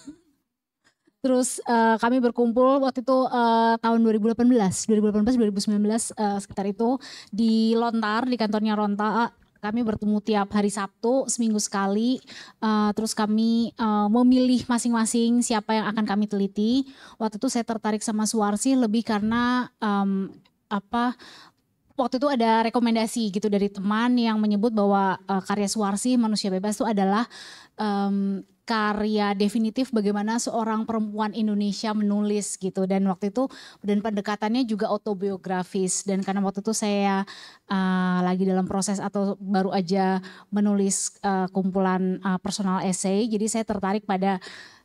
Terus uh, kami berkumpul waktu itu uh, tahun 2018, 2018 2019 uh, sekitar itu di Lontar di kantornya Ronta kami bertemu tiap hari Sabtu, seminggu sekali. Uh, terus kami uh, memilih masing-masing siapa yang akan kami teliti. Waktu itu saya tertarik sama Suarsi lebih karena um, apa waktu itu ada rekomendasi gitu dari teman yang menyebut bahwa uh, karya Suarsi Manusia Bebas itu adalah um, karya definitif bagaimana seorang perempuan Indonesia menulis gitu dan waktu itu dan pendekatannya juga autobiografis dan karena waktu itu saya uh, lagi dalam proses atau baru aja menulis uh, kumpulan uh, personal essay jadi saya tertarik pada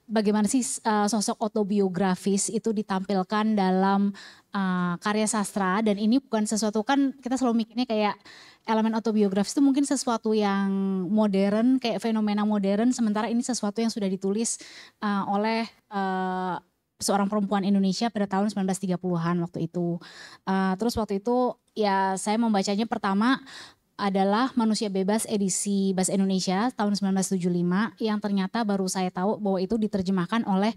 bagaimana sih uh, sosok autobiografis itu ditampilkan dalam uh, karya sastra dan ini bukan sesuatu kan kita selalu mikirnya kayak elemen autobiografi itu mungkin sesuatu yang modern kayak fenomena modern sementara ini sesuatu yang sudah ditulis uh, oleh uh, seorang perempuan Indonesia pada tahun 1930-an waktu itu. Uh, terus waktu itu ya saya membacanya pertama adalah Manusia Bebas edisi Bahasa Indonesia tahun 1975 yang ternyata baru saya tahu bahwa itu diterjemahkan oleh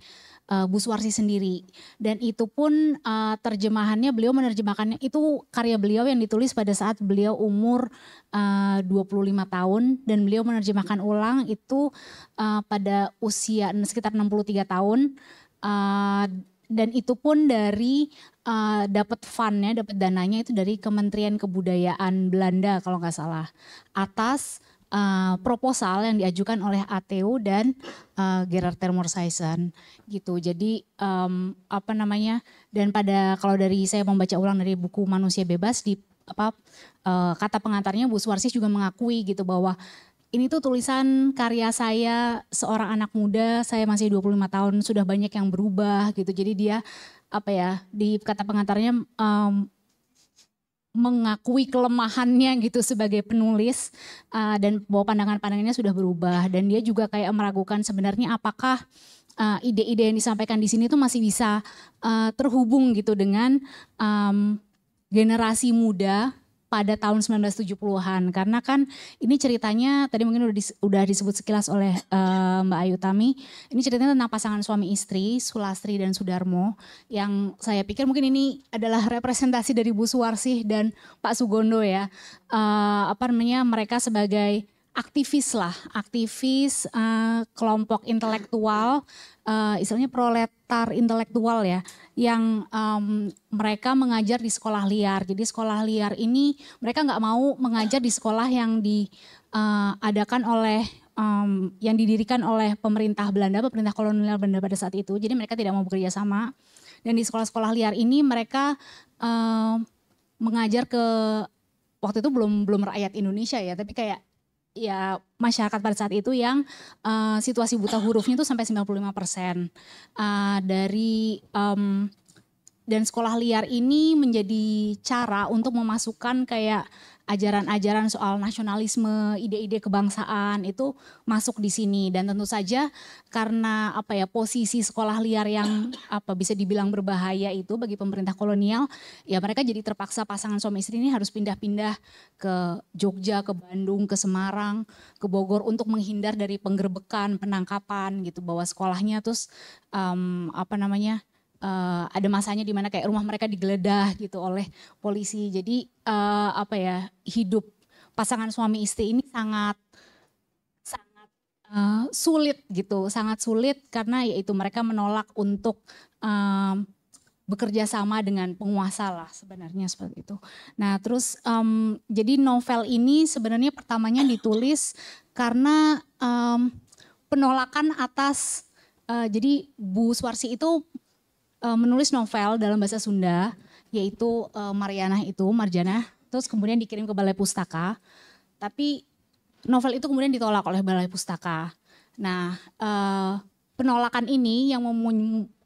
uh, Bu Suwarsi sendiri. Dan itu pun uh, terjemahannya beliau menerjemahkannya itu karya beliau yang ditulis pada saat beliau umur eh, uh, 25 tahun dan beliau menerjemahkan ulang itu uh, pada usia sekitar 63 tahun. Uh, dan itu pun dari uh, dapat fundnya, dapat dananya itu dari Kementerian Kebudayaan Belanda kalau nggak salah atas uh, proposal yang diajukan oleh ATU dan uh, Gerard Termorsaisen gitu. Jadi um, apa namanya? Dan pada kalau dari saya membaca ulang dari buku Manusia Bebas di apa uh, kata pengantarnya Bu Suwarsi juga mengakui gitu bahwa ini tuh tulisan karya saya seorang anak muda, saya masih 25 tahun, sudah banyak yang berubah gitu. Jadi dia apa ya di kata pengantarnya um, mengakui kelemahannya gitu sebagai penulis uh, dan bahwa pandangan-pandangannya sudah berubah dan dia juga kayak meragukan sebenarnya apakah eh, ide-ide uh, yang disampaikan di sini itu masih bisa uh, terhubung gitu dengan um, generasi muda pada tahun 1970-an karena kan ini ceritanya tadi mungkin udah, dis, udah disebut sekilas oleh uh, Mbak Ayu Tami ini ceritanya tentang pasangan suami istri Sulastri dan Sudarmo yang saya pikir mungkin ini adalah representasi dari Bu Suwarsih dan Pak Sugondo ya uh, apa namanya mereka sebagai aktivis lah, aktivis uh, kelompok intelektual, uh, istilahnya proletar intelektual ya, yang um, mereka mengajar di sekolah liar. Jadi sekolah liar ini mereka nggak mau mengajar di sekolah yang diadakan eh, uh, oleh um, yang didirikan oleh pemerintah Belanda, pemerintah kolonial Belanda pada saat itu. Jadi mereka tidak mau bekerja sama. Dan di sekolah-sekolah liar ini mereka uh, mengajar ke waktu itu belum belum rakyat Indonesia ya, tapi kayak ya masyarakat pada saat itu yang uh, situasi buta hurufnya itu sampai 95 persen uh, dari um, dan sekolah liar ini menjadi cara untuk memasukkan kayak ajaran-ajaran soal nasionalisme, ide-ide kebangsaan itu masuk di sini dan tentu saja karena apa ya posisi sekolah liar yang apa bisa dibilang berbahaya itu bagi pemerintah kolonial, ya mereka jadi terpaksa pasangan suami istri ini harus pindah-pindah ke Jogja, ke Bandung, ke Semarang, ke Bogor untuk menghindar dari penggerbekan, penangkapan gitu bahwa sekolahnya terus um, apa namanya? uh, ada masanya di mana kayak rumah mereka digeledah gitu oleh polisi. Jadi uh, apa ya hidup pasangan suami istri ini sangat sangat uh, sulit gitu, sangat sulit karena yaitu mereka menolak untuk um, bekerja sama dengan penguasa lah sebenarnya seperti itu. Nah terus um, jadi novel ini sebenarnya pertamanya ditulis karena um, penolakan atas uh, jadi Bu Swarsi itu uh, menulis novel dalam bahasa Sunda yaitu uh, eh, Mariana itu Marjana terus kemudian dikirim ke Balai Pustaka tapi novel itu kemudian ditolak oleh Balai Pustaka. Nah, uh, penolakan ini yang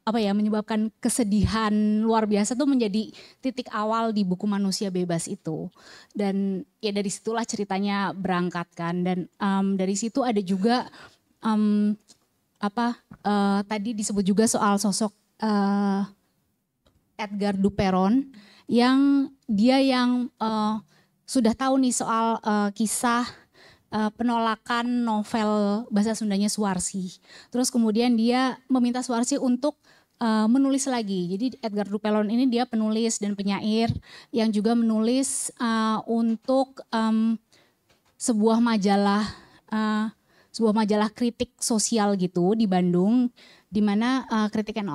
apa ya menyebabkan kesedihan luar biasa tuh menjadi titik awal di buku manusia bebas itu dan ya dari situlah ceritanya berangkat kan dan um, dari situ ada juga um, apa uh, tadi disebut juga soal sosok uh, Edgar Duperon yang dia yang uh, sudah tahu nih soal uh, kisah uh, penolakan novel bahasa Sundanya Suwarsi. Terus kemudian dia meminta Suwarsi untuk uh, menulis lagi. Jadi Edgar Duperron ini dia penulis dan penyair yang juga menulis uh, untuk um, sebuah majalah uh, sebuah majalah kritik sosial gitu di Bandung di mana uh, kritikan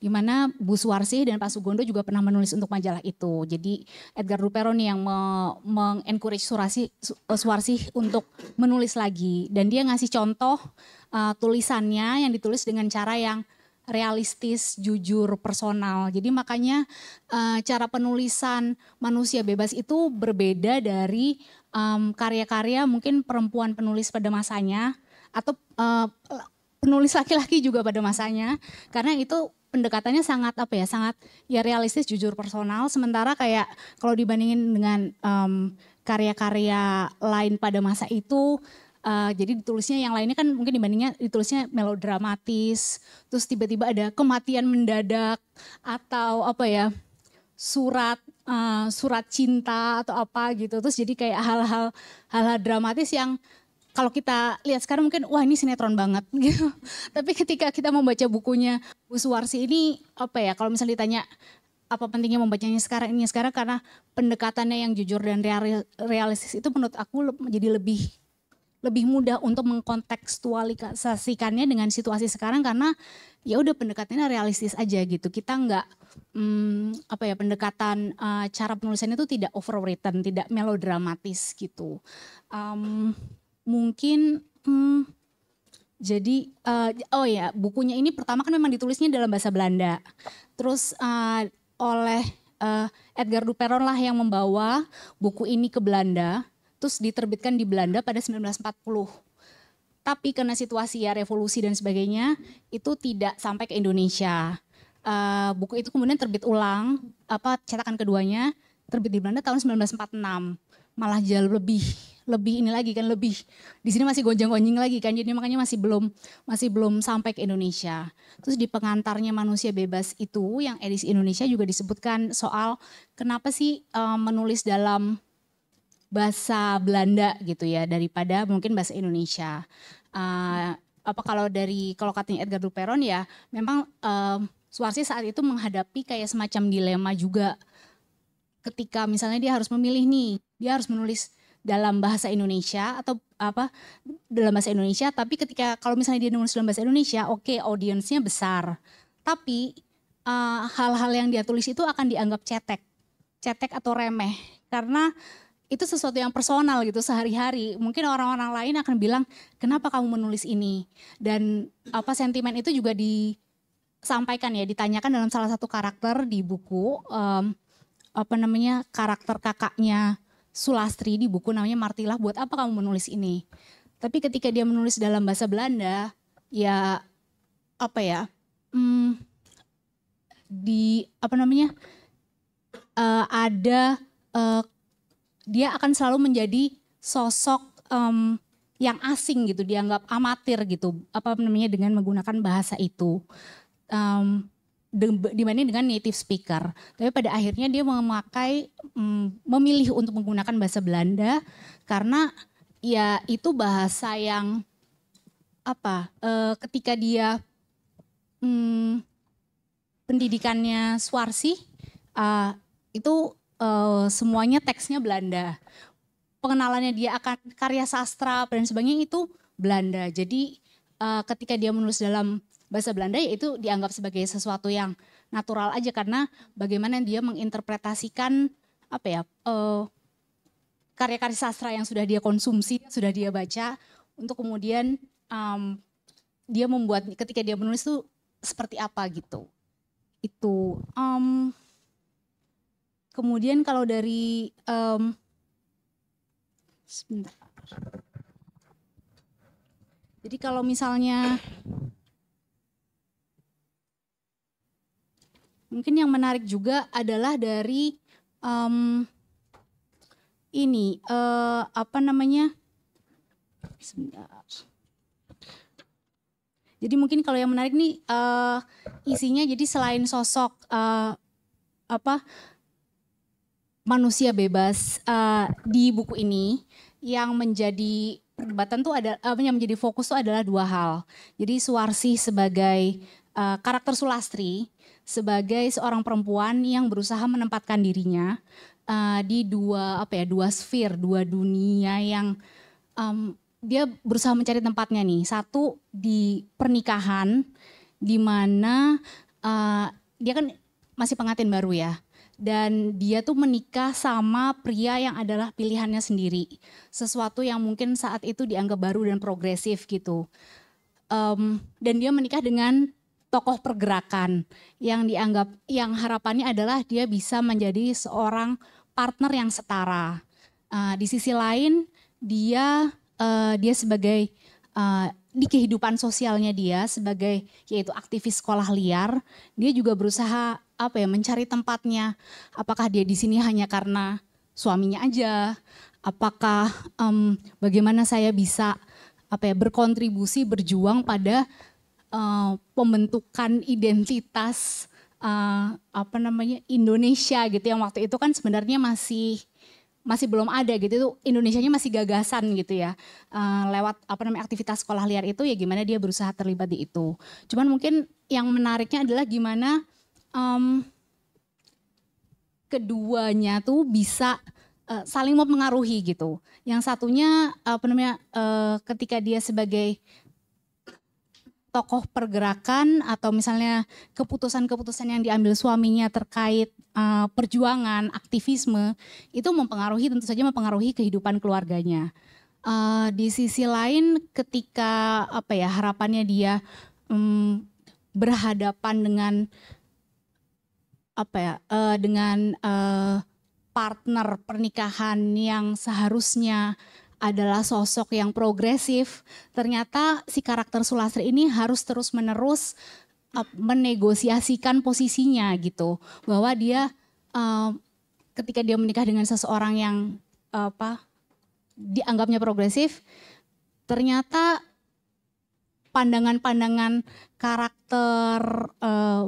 di mana Bu Suwarsi dan Pak Sugondo juga pernah menulis untuk majalah itu. Jadi Edgar Rupero nih yang me mengencourage Suwarsi, eh, Suwarsi untuk menulis lagi dan dia ngasih contoh uh, tulisannya yang ditulis dengan cara yang realistis, jujur, personal. Jadi makanya uh, cara penulisan manusia bebas itu berbeda dari karya-karya um, mungkin perempuan penulis pada masanya atau uh, penulis laki-laki juga pada masanya karena itu pendekatannya sangat apa ya sangat ya realistis jujur personal sementara kayak kalau dibandingin dengan um, karya-karya lain pada masa itu uh, jadi ditulisnya yang lainnya kan mungkin dibandingnya ditulisnya melodramatis terus tiba-tiba ada kematian mendadak atau apa ya surat uh, surat cinta atau apa gitu terus jadi kayak hal-hal hal-hal dramatis yang kalau kita lihat sekarang mungkin wah ini sinetron banget gitu. Tapi ketika kita membaca bukunya Bu Suwarsi ini apa ya kalau misalnya ditanya apa pentingnya membacanya sekarang ini sekarang karena pendekatannya yang jujur dan realistis itu menurut aku jadi lebih lebih mudah untuk mengkontekstualisasikannya dengan situasi sekarang karena ya udah pendekatannya realistis aja gitu kita nggak hmm, apa ya pendekatan uh, cara penulisannya itu tidak overwritten tidak melodramatis gitu um, mungkin hmm, jadi uh, oh ya bukunya ini pertama kan memang ditulisnya dalam bahasa Belanda. Terus uh, oleh uh, Edgar Duperon lah yang membawa buku ini ke Belanda. Terus diterbitkan di Belanda pada 1940. Tapi karena situasi ya revolusi dan sebagainya itu tidak sampai ke Indonesia. Uh, buku itu kemudian terbit ulang apa cetakan keduanya terbit di Belanda tahun 1946 malah jauh lebih lebih ini lagi kan lebih di sini masih gonjang-gonjing lagi kan jadi makanya masih belum masih belum sampai ke Indonesia. Terus di pengantarnya manusia bebas itu yang edisi Indonesia juga disebutkan soal kenapa sih uh, menulis dalam bahasa Belanda gitu ya daripada mungkin bahasa Indonesia. Uh, apa kalau dari kalau katanya Edgar Duperon ya memang uh, Suarsi saat itu menghadapi kayak semacam dilema juga ketika misalnya dia harus memilih nih, dia harus menulis dalam bahasa Indonesia atau apa dalam bahasa Indonesia tapi ketika kalau misalnya dia nulis dalam bahasa Indonesia oke okay, audiensnya besar tapi eh, hal-hal uh, yang dia tulis itu akan dianggap cetek cetek atau remeh karena itu sesuatu yang personal gitu sehari-hari mungkin orang-orang lain akan bilang kenapa kamu menulis ini dan apa sentimen itu juga disampaikan ya ditanyakan dalam salah satu karakter di buku um, apa namanya karakter kakaknya Sulastri di buku namanya Martilah buat apa kamu menulis ini? Tapi ketika dia menulis dalam bahasa Belanda, ya apa ya? Hmm, di apa namanya? Uh, ada uh, dia akan selalu menjadi sosok um, yang asing gitu, dianggap amatir gitu, apa namanya dengan menggunakan bahasa itu. Um, dibanding dengan native speaker. Tapi pada akhirnya dia memakai mm, memilih untuk menggunakan bahasa Belanda karena ya itu bahasa yang apa? Eh, ketika dia hmm, pendidikannya Swarsi eh, itu eh, semuanya teksnya Belanda. Pengenalannya dia akan karya sastra dan sebagainya itu Belanda. Jadi ketika dia menulis dalam bahasa Belanda yaitu dianggap sebagai sesuatu yang natural aja karena bagaimana dia menginterpretasikan apa ya karya eh, karya-karya sastra yang sudah dia konsumsi, sudah dia baca untuk kemudian um, dia membuat ketika dia menulis itu seperti apa gitu. Itu um, kemudian kalau dari um, sebentar. Jadi kalau misalnya Mungkin yang menarik juga adalah dari um, ini uh, apa namanya? Jadi mungkin kalau yang menarik nih uh, isinya jadi selain sosok uh, apa manusia bebas uh, di buku ini yang menjadi perdebatan tuh ada uh, yang menjadi fokus tuh adalah dua hal. Jadi Suwarsi sebagai uh, karakter Sulastri sebagai seorang perempuan yang berusaha menempatkan dirinya uh, di dua apa ya dua sfer, dua dunia yang um, dia berusaha mencari tempatnya nih satu di pernikahan di mana uh, dia kan masih pengantin baru ya dan dia tuh menikah sama pria yang adalah pilihannya sendiri sesuatu yang mungkin saat itu dianggap baru dan progresif gitu um, dan dia menikah dengan tokoh pergerakan yang dianggap yang harapannya adalah dia bisa menjadi seorang partner yang setara. Uh, di sisi lain dia uh, dia sebagai uh, di kehidupan sosialnya dia sebagai yaitu aktivis sekolah liar, dia juga berusaha apa ya mencari tempatnya. Apakah dia di sini hanya karena suaminya aja? Apakah um, bagaimana saya bisa apa ya berkontribusi berjuang pada uh, pembentukan identitas uh, apa namanya Indonesia gitu yang waktu itu kan sebenarnya masih masih belum ada gitu itu Indonesianya masih gagasan gitu ya uh, lewat apa namanya aktivitas sekolah liar itu ya gimana dia berusaha terlibat di itu cuman mungkin yang menariknya adalah gimana um, keduanya tuh bisa uh, saling mempengaruhi gitu yang satunya apa namanya uh, ketika dia sebagai tokoh pergerakan atau misalnya keputusan-keputusan yang diambil suaminya terkait uh, perjuangan, aktivisme itu mempengaruhi tentu saja mempengaruhi kehidupan keluarganya. Uh, di sisi lain ketika apa ya harapannya dia um, berhadapan dengan apa ya uh, dengan uh, partner pernikahan yang seharusnya adalah sosok yang progresif, ternyata si karakter Sulastri ini harus terus-menerus menegosiasikan posisinya gitu, bahwa dia eh, ketika dia menikah dengan seseorang yang apa dianggapnya progresif, ternyata pandangan-pandangan karakter eh,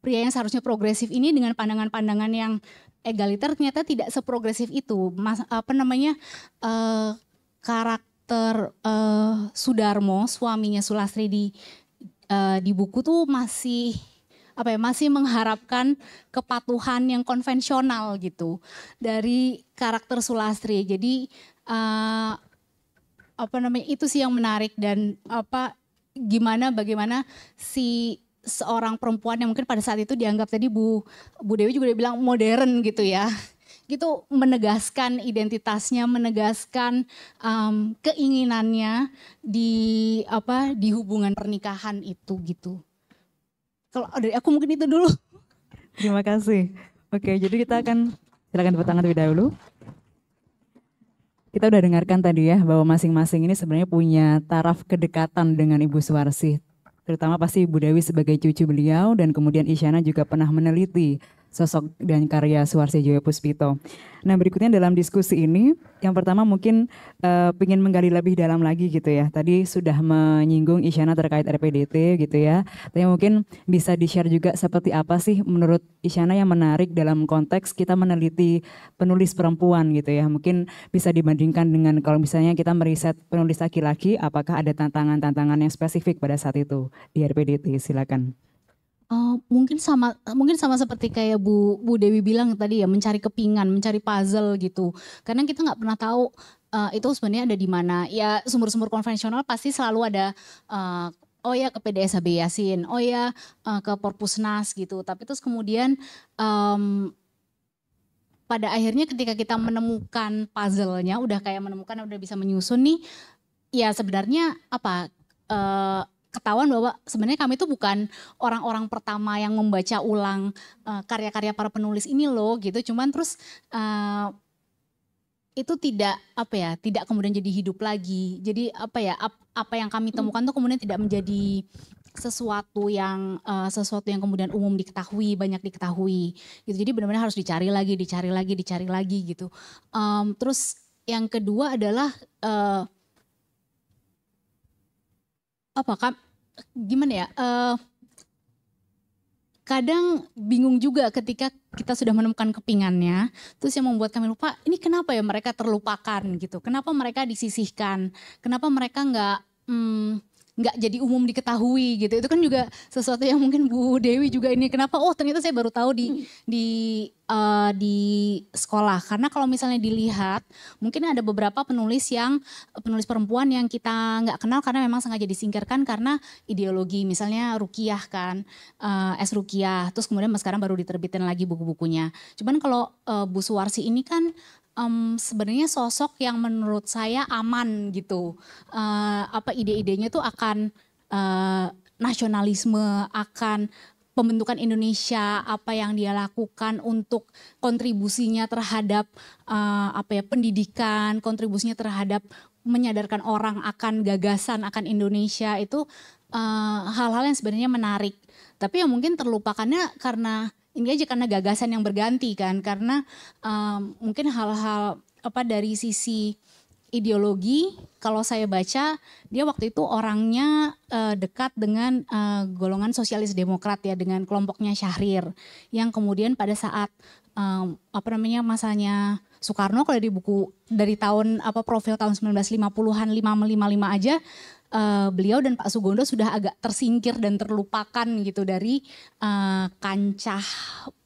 pria yang seharusnya progresif ini dengan pandangan-pandangan yang egaliter ternyata tidak seprogresif itu. Mas, apa namanya uh, karakter uh, Sudarmo suaminya Sulastri di uh, di buku tuh masih apa ya masih mengharapkan kepatuhan yang konvensional gitu dari karakter Sulastri. Jadi uh, apa namanya itu sih yang menarik dan apa gimana bagaimana si seorang perempuan yang mungkin pada saat itu dianggap tadi Bu Bu Dewi juga udah bilang modern gitu ya. Gitu menegaskan identitasnya, menegaskan um, keinginannya di apa di hubungan pernikahan itu gitu. Kalau dari aku mungkin itu dulu. Terima kasih. Oke, jadi kita akan silakan tepuk tangan terlebih dahulu. Kita udah dengarkan tadi ya bahwa masing-masing ini sebenarnya punya taraf kedekatan dengan Ibu Suwarsi terutama pasti Bu Dewi sebagai cucu beliau dan kemudian Isyana juga pernah meneliti sosok dan karya Suwarsi Joyo Puspito. Nah berikutnya dalam diskusi ini, yang pertama mungkin uh, eh, ingin menggali lebih dalam lagi gitu ya. Tadi sudah menyinggung Isyana terkait RPDT gitu ya. Tapi mungkin bisa di-share juga seperti apa sih menurut Isyana yang menarik dalam konteks kita meneliti penulis perempuan gitu ya. Mungkin bisa dibandingkan dengan kalau misalnya kita meriset penulis laki-laki, apakah ada tantangan-tantangan yang spesifik pada saat itu di RPDT? Silakan. Eh, mungkin sama mungkin sama seperti kayak Bu Bu Dewi bilang tadi ya mencari kepingan mencari puzzle gitu karena kita nggak pernah tahu uh, itu sebenarnya ada di mana ya sumur-sumur konvensional pasti selalu ada uh, oh ya ke PDSA Yasin oh ya uh, ke Porpusnas gitu tapi terus kemudian um, pada akhirnya ketika kita menemukan puzzle-nya udah kayak menemukan udah bisa menyusun nih ya sebenarnya apa uh, ketahuan bahwa sebenarnya kami itu bukan orang-orang pertama yang membaca ulang eh, karya-karya uh, para penulis ini loh gitu. Cuman terus uh, itu tidak apa ya, tidak kemudian jadi hidup lagi. Jadi apa ya, ap, apa yang kami temukan tuh kemudian tidak menjadi sesuatu yang uh, sesuatu yang kemudian umum diketahui, banyak diketahui. Gitu. Jadi benar-benar harus dicari lagi, dicari lagi, dicari lagi gitu. Um, terus yang kedua adalah uh, apa apakah gimana ya? Uh, kadang bingung juga ketika kita sudah menemukan kepingannya, terus yang membuat kami lupa, ini kenapa ya mereka terlupakan gitu? Kenapa mereka disisihkan? Kenapa mereka nggak hmm, nggak jadi umum diketahui gitu. Itu kan juga sesuatu yang mungkin Bu Dewi juga ini kenapa oh ternyata saya baru tahu di di uh, di sekolah. Karena kalau misalnya dilihat mungkin ada beberapa penulis yang penulis perempuan yang kita nggak kenal karena memang sengaja disingkirkan karena ideologi misalnya Rukiah kan, uh, S Rukiah. Terus kemudian sekarang baru diterbitin lagi buku-bukunya. Cuman kalau uh, Bu Suwarsi ini kan um, sebenarnya sosok yang menurut saya aman gitu. Uh, apa ide-idenya tuh akan uh, nasionalisme, akan pembentukan Indonesia, apa yang dia lakukan untuk kontribusinya terhadap uh, apa ya pendidikan, kontribusinya terhadap menyadarkan orang akan gagasan akan Indonesia itu hal-hal uh, hal yang sebenarnya menarik. Tapi yang mungkin terlupakannya karena ini aja karena gagasan yang berganti kan karena um, mungkin hal-hal apa dari sisi ideologi kalau saya baca dia waktu itu orangnya uh, dekat dengan uh, golongan sosialis demokrat ya dengan kelompoknya Syahrir yang kemudian pada saat um, apa namanya masanya Soekarno kalau di buku dari tahun apa profil tahun 1950-an 555 aja uh, beliau dan Pak Sugondo sudah agak tersingkir dan terlupakan gitu dari uh, kancah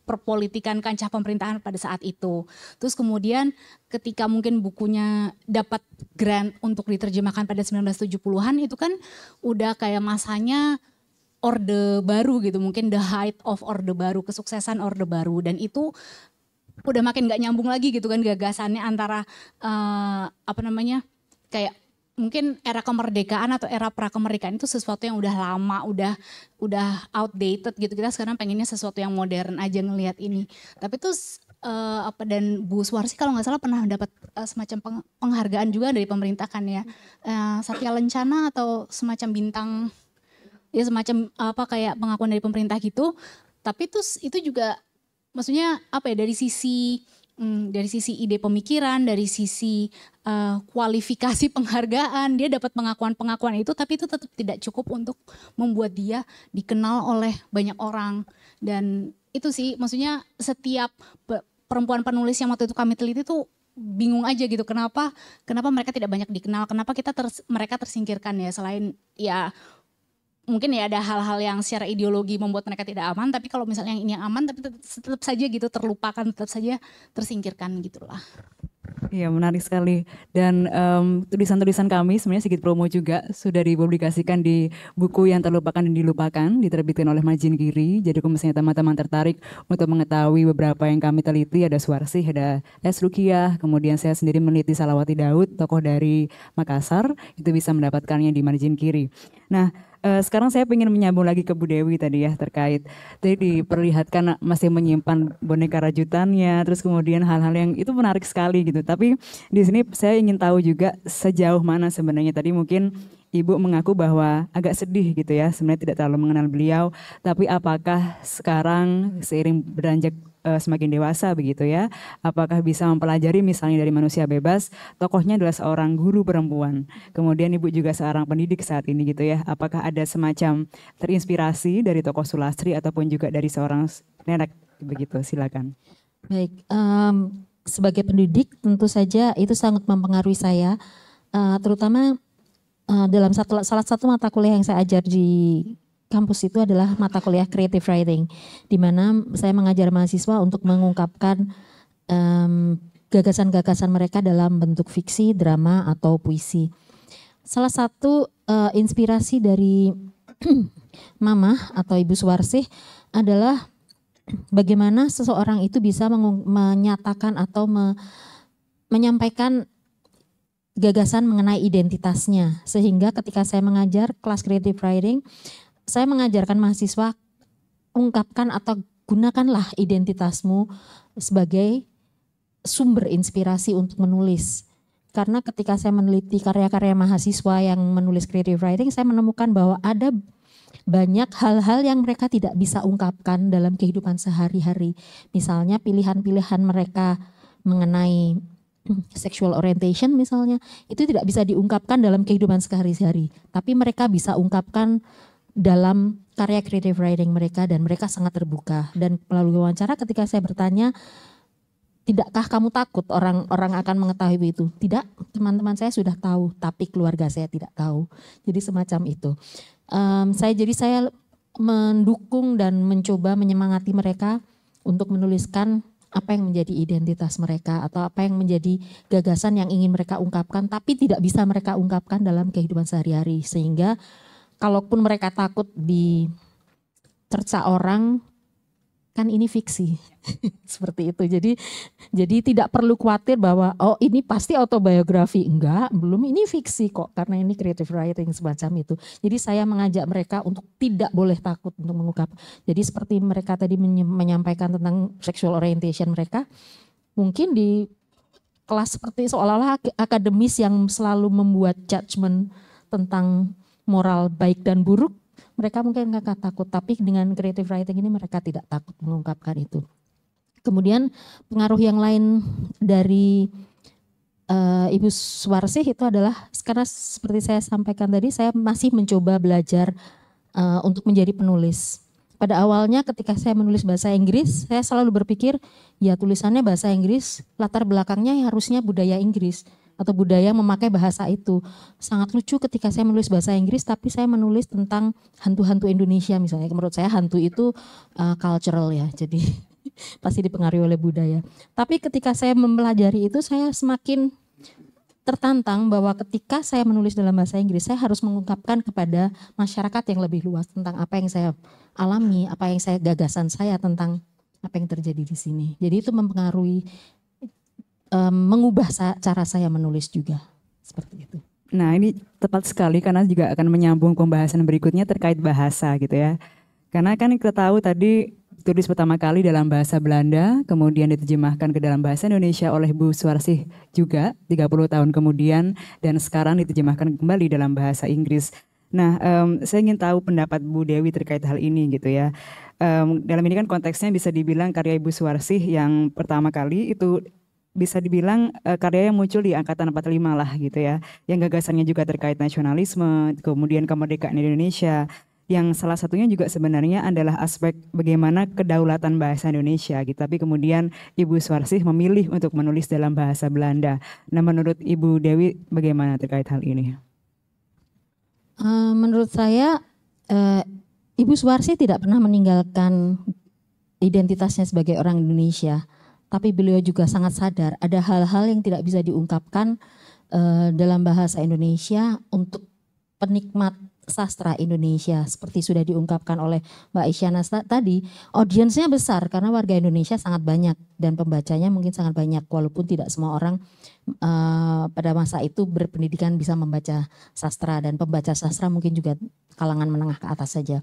perpolitikan kancah pemerintahan pada saat itu. Terus kemudian ketika mungkin bukunya dapat grant untuk diterjemahkan pada 1970-an itu kan udah kayak masanya orde baru gitu, mungkin the height of orde baru, kesuksesan orde baru dan itu udah makin nggak nyambung lagi gitu kan gagasannya antara uh, apa namanya? kayak mungkin era kemerdekaan atau era pra kemerdekaan itu sesuatu yang udah lama, udah udah outdated gitu. Kita sekarang pengennya sesuatu yang modern aja ngelihat ini. Tapi terus uh, eh, apa dan Bu Suwarsi kalau nggak salah pernah dapat uh, semacam peng, penghargaan juga dari pemerintah kan ya. Uh, Satya Lencana atau semacam bintang ya semacam apa kayak pengakuan dari pemerintah gitu. Tapi terus itu juga maksudnya apa ya dari sisi hmm, dari sisi ide pemikiran, dari sisi uh, kualifikasi penghargaan, dia dapat pengakuan-pengakuan itu, tapi itu tetap tidak cukup untuk membuat dia dikenal oleh banyak orang. Dan itu sih, maksudnya setiap perempuan penulis yang waktu itu kami teliti itu bingung aja gitu kenapa kenapa mereka tidak banyak dikenal kenapa kita ter, mereka tersingkirkan ya selain ya mungkin ya ada hal-hal yang secara ideologi membuat mereka tidak aman tapi kalau misalnya yang ini aman tapi tetap, saja gitu terlupakan tetap saja tersingkirkan gitulah Iya menarik sekali dan um, tulisan-tulisan kami sebenarnya sedikit promo juga sudah dipublikasikan di buku yang terlupakan dan dilupakan diterbitkan oleh Majin Kiri jadi kalau misalnya teman-teman tertarik untuk mengetahui beberapa yang kami teliti ada Suarsi ada Es Rukiah kemudian saya sendiri meneliti Salawati Daud tokoh dari Makassar itu bisa mendapatkannya di Majin Kiri nah uh, sekarang saya ingin menyambung lagi ke Bu Dewi tadi ya terkait tadi diperlihatkan masih menyimpan boneka rajutannya, terus kemudian hal-hal yang itu menarik sekali gitu. Tapi di sini saya ingin tahu juga sejauh mana sebenarnya tadi mungkin Ibu mengaku bahwa agak sedih gitu ya, sebenarnya tidak terlalu mengenal beliau, tapi apakah sekarang seiring beranjak uh, semakin dewasa begitu ya. Apakah bisa mempelajari misalnya dari manusia bebas, tokohnya adalah seorang guru perempuan. Kemudian ibu juga seorang pendidik saat ini gitu ya. Apakah ada semacam terinspirasi dari tokoh Sulastri ataupun juga dari seorang nenek begitu? Silakan. Baik, um, sebagai pendidik tentu saja itu sangat mempengaruhi saya, uh, terutama uh, dalam satu salah satu mata kuliah yang saya ajar di kampus itu adalah mata kuliah creative writing, di mana saya mengajar mahasiswa untuk mengungkapkan gagasan gagasan-gagasan mereka dalam bentuk fiksi, drama, atau puisi. Salah satu uh, inspirasi dari mama atau ibu Suwarsih adalah bagaimana seseorang itu bisa menyatakan atau me menyampaikan gagasan mengenai identitasnya. Sehingga ketika saya mengajar kelas creative writing, saya mengajarkan mahasiswa ungkapkan atau gunakanlah identitasmu sebagai sumber inspirasi untuk menulis. Karena ketika saya meneliti karya-karya mahasiswa yang menulis creative writing, saya menemukan bahwa ada banyak hal-hal yang mereka tidak bisa ungkapkan dalam kehidupan sehari-hari. Misalnya pilihan-pilihan mereka mengenai sexual orientation misalnya, itu tidak bisa diungkapkan dalam kehidupan sehari-hari. Tapi mereka bisa ungkapkan dalam karya creative writing mereka dan mereka sangat terbuka dan melalui wawancara ketika saya bertanya tidakkah kamu takut orang-orang akan mengetahui itu tidak teman-teman saya sudah tahu tapi keluarga saya tidak tahu jadi semacam itu um, saya jadi saya mendukung dan mencoba menyemangati mereka untuk menuliskan apa yang menjadi identitas mereka atau apa yang menjadi gagasan yang ingin mereka ungkapkan tapi tidak bisa mereka ungkapkan dalam kehidupan sehari-hari sehingga kalaupun mereka takut dicerca orang, kan ini fiksi seperti itu jadi jadi tidak perlu khawatir bahwa oh ini pasti autobiografi enggak belum ini fiksi kok karena ini creative writing semacam itu jadi saya mengajak mereka untuk tidak boleh takut untuk mengungkap jadi seperti mereka tadi menyampaikan tentang sexual orientation mereka mungkin di kelas seperti seolah-olah akademis yang selalu membuat judgement tentang moral baik dan buruk, mereka mungkin nggak takut, tapi dengan creative writing ini mereka tidak takut mengungkapkan itu. Kemudian pengaruh yang lain dari uh, Ibu Suwarsih itu adalah karena seperti saya sampaikan tadi, saya masih mencoba belajar uh, untuk menjadi penulis. Pada awalnya ketika saya menulis bahasa Inggris, saya selalu berpikir ya tulisannya bahasa Inggris, latar belakangnya harusnya budaya Inggris atau budaya memakai bahasa itu. Sangat lucu ketika saya menulis bahasa Inggris tapi saya menulis tentang hantu-hantu Indonesia misalnya. Menurut saya hantu itu uh, cultural ya. Jadi pasti dipengaruhi oleh budaya. Tapi ketika saya mempelajari itu saya semakin tertantang bahwa ketika saya menulis dalam bahasa Inggris saya harus mengungkapkan kepada masyarakat yang lebih luas tentang apa yang saya alami, apa yang saya gagasan saya tentang apa yang terjadi di sini. Jadi itu mempengaruhi um, mengubah sa cara saya menulis juga seperti itu. Nah ini tepat sekali karena juga akan menyambung pembahasan berikutnya terkait bahasa gitu ya. Karena kan kita tahu tadi tulis pertama kali dalam bahasa Belanda, kemudian diterjemahkan ke dalam bahasa Indonesia oleh Bu Suarsih juga 30 tahun kemudian dan sekarang diterjemahkan kembali dalam bahasa Inggris. Nah, um, saya ingin tahu pendapat Bu Dewi terkait hal ini gitu ya. Um, dalam ini kan konteksnya bisa dibilang karya Ibu Suarsih yang pertama kali itu bisa dibilang uh, karya yang muncul di angkatan 45 lah gitu ya. Yang gagasannya juga terkait nasionalisme, kemudian kemerdekaan Indonesia. Yang salah satunya juga sebenarnya adalah aspek bagaimana kedaulatan bahasa Indonesia gitu. Tapi kemudian Ibu Swarsih memilih untuk menulis dalam bahasa Belanda. Nah, menurut Ibu Dewi bagaimana terkait hal ini? Uh, menurut saya uh, Ibu Swarsih tidak pernah meninggalkan identitasnya sebagai orang Indonesia tapi beliau juga sangat sadar ada hal-hal yang tidak bisa diungkapkan uh, dalam bahasa Indonesia untuk penikmat sastra Indonesia seperti sudah diungkapkan oleh Mbak Isyana tadi audiensnya besar karena warga Indonesia sangat banyak dan pembacanya mungkin sangat banyak walaupun tidak semua orang uh, pada masa itu berpendidikan bisa membaca sastra dan pembaca sastra mungkin juga kalangan menengah ke atas saja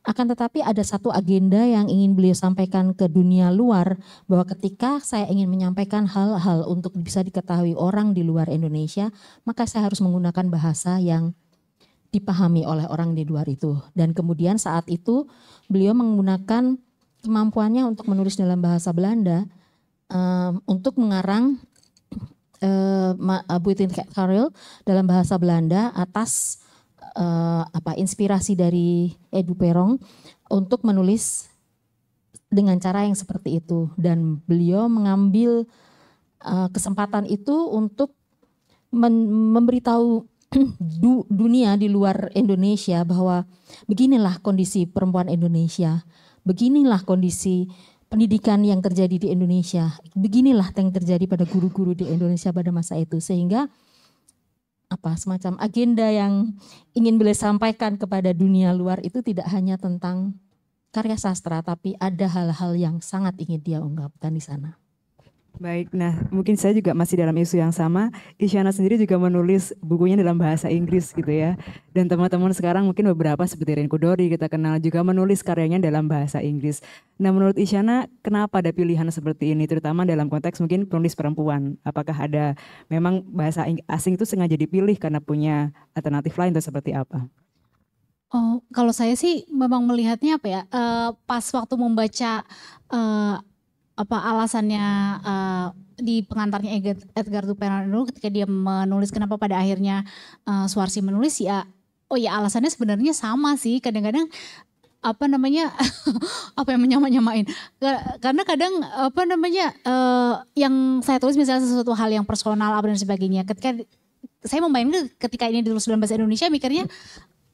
akan tetapi ada satu agenda yang ingin beliau sampaikan ke dunia luar bahwa ketika saya ingin menyampaikan hal-hal untuk bisa diketahui orang di luar Indonesia, maka saya harus menggunakan bahasa yang dipahami oleh orang di luar itu. Dan kemudian saat itu beliau menggunakan kemampuannya untuk menulis dalam bahasa Belanda um, untuk mengarang uh, Buitin Karel dalam bahasa Belanda atas uh, apa inspirasi dari Edu Perong untuk menulis dengan cara yang seperti itu dan beliau mengambil uh, kesempatan itu untuk memberitahu du dunia di luar Indonesia bahwa beginilah kondisi perempuan Indonesia, beginilah kondisi pendidikan yang terjadi di Indonesia, beginilah yang terjadi pada guru-guru di Indonesia pada masa itu sehingga apa semacam agenda yang ingin beliau sampaikan kepada dunia luar itu tidak hanya tentang karya sastra tapi ada hal-hal yang sangat ingin dia ungkapkan di sana. Baik, nah mungkin saya juga masih dalam isu yang sama. Isyana sendiri juga menulis bukunya dalam bahasa Inggris gitu ya. Dan teman-teman sekarang mungkin beberapa seperti Renko Dori kita kenal juga menulis karyanya dalam bahasa Inggris. Nah menurut Isyana kenapa ada pilihan seperti ini terutama dalam konteks mungkin penulis perempuan? Apakah ada memang bahasa asing itu sengaja dipilih karena punya alternatif lain atau seperti apa? Oh, kalau saya sih memang melihatnya apa ya? Uh, pas waktu membaca uh, apa alasannya uh, di pengantarnya Edgar, Edgar dulu ketika dia menulis kenapa pada akhirnya uh, eh, Suarsi menulis ya oh ya alasannya sebenarnya sama sih kadang-kadang apa namanya apa yang menyamain nyamain karena kadang apa namanya uh, yang saya tulis misalnya sesuatu hal yang personal apa dan sebagainya ketika saya membayangkan ketika ini ditulis dalam bahasa Indonesia mikirnya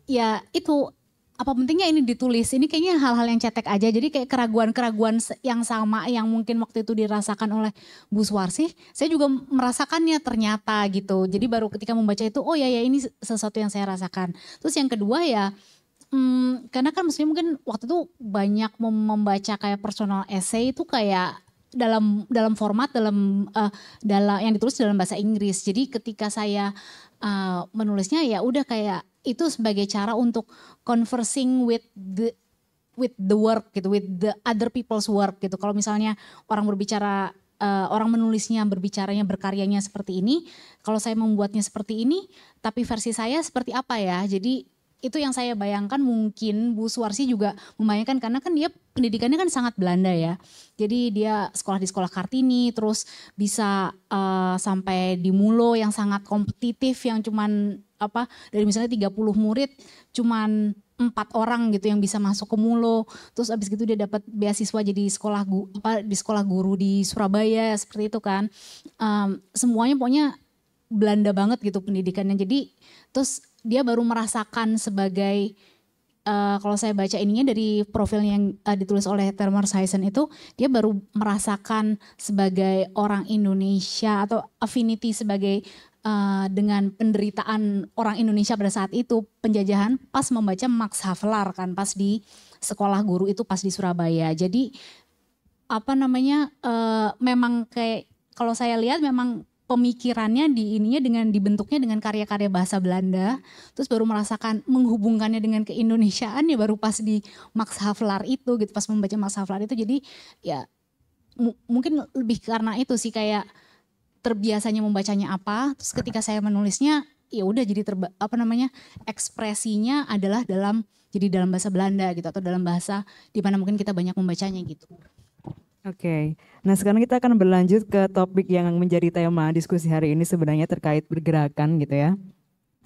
ya itu apa pentingnya ini ditulis? Ini kayaknya hal-hal yang cetek aja. Jadi kayak keraguan-keraguan yang sama yang mungkin waktu itu dirasakan oleh Bu Suwarsi, saya juga merasakannya ternyata gitu. Jadi baru ketika membaca itu, oh ya ya ini sesuatu yang saya rasakan. Terus yang kedua ya, hmm, karena kan maksudnya mungkin waktu itu banyak membaca kayak personal essay itu kayak dalam dalam format dalam uh, eh, dalam yang ditulis dalam bahasa Inggris. Jadi ketika saya uh, menulisnya ya udah kayak itu sebagai cara untuk conversing with the with the work gitu, with the other people's work gitu. Kalau misalnya orang berbicara, uh, orang menulisnya, berbicaranya, berkaryanya seperti ini, kalau saya membuatnya seperti ini, tapi versi saya seperti apa ya? Jadi itu yang saya bayangkan mungkin Bu Suwarsi juga membayangkan karena kan dia pendidikannya kan sangat Belanda ya. Jadi dia sekolah di sekolah Kartini terus bisa uh, sampai di Mulo yang sangat kompetitif yang cuman apa dari misalnya 30 murid cuman empat orang gitu yang bisa masuk ke Mulo. Terus abis gitu dia dapat beasiswa jadi sekolah gu, apa di sekolah guru di Surabaya seperti itu kan. Um, semuanya pokoknya Belanda banget gitu pendidikannya. Jadi terus dia baru merasakan sebagai uh, kalau saya baca ininya dari profil yang uh, ditulis oleh Thermor Sison itu dia baru merasakan sebagai orang Indonesia atau affinity sebagai Eh, dengan penderitaan orang Indonesia pada saat itu penjajahan pas membaca Max Havelaar kan pas di sekolah guru itu pas di Surabaya. Jadi apa namanya uh, memang kayak kalau saya lihat memang pemikirannya di ininya dengan dibentuknya dengan karya-karya bahasa Belanda terus baru merasakan menghubungkannya dengan keindonesiaan ya baru pas di Max Havelaar itu gitu pas membaca Max Havelaar itu jadi ya mungkin lebih karena itu sih kayak terbiasanya membacanya apa terus ketika saya menulisnya ya udah jadi terba, apa namanya ekspresinya adalah dalam jadi dalam bahasa Belanda gitu atau dalam bahasa di mana mungkin kita banyak membacanya gitu. Oke, okay. nah sekarang kita akan berlanjut ke topik yang menjadi tema diskusi hari ini sebenarnya terkait pergerakan gitu ya.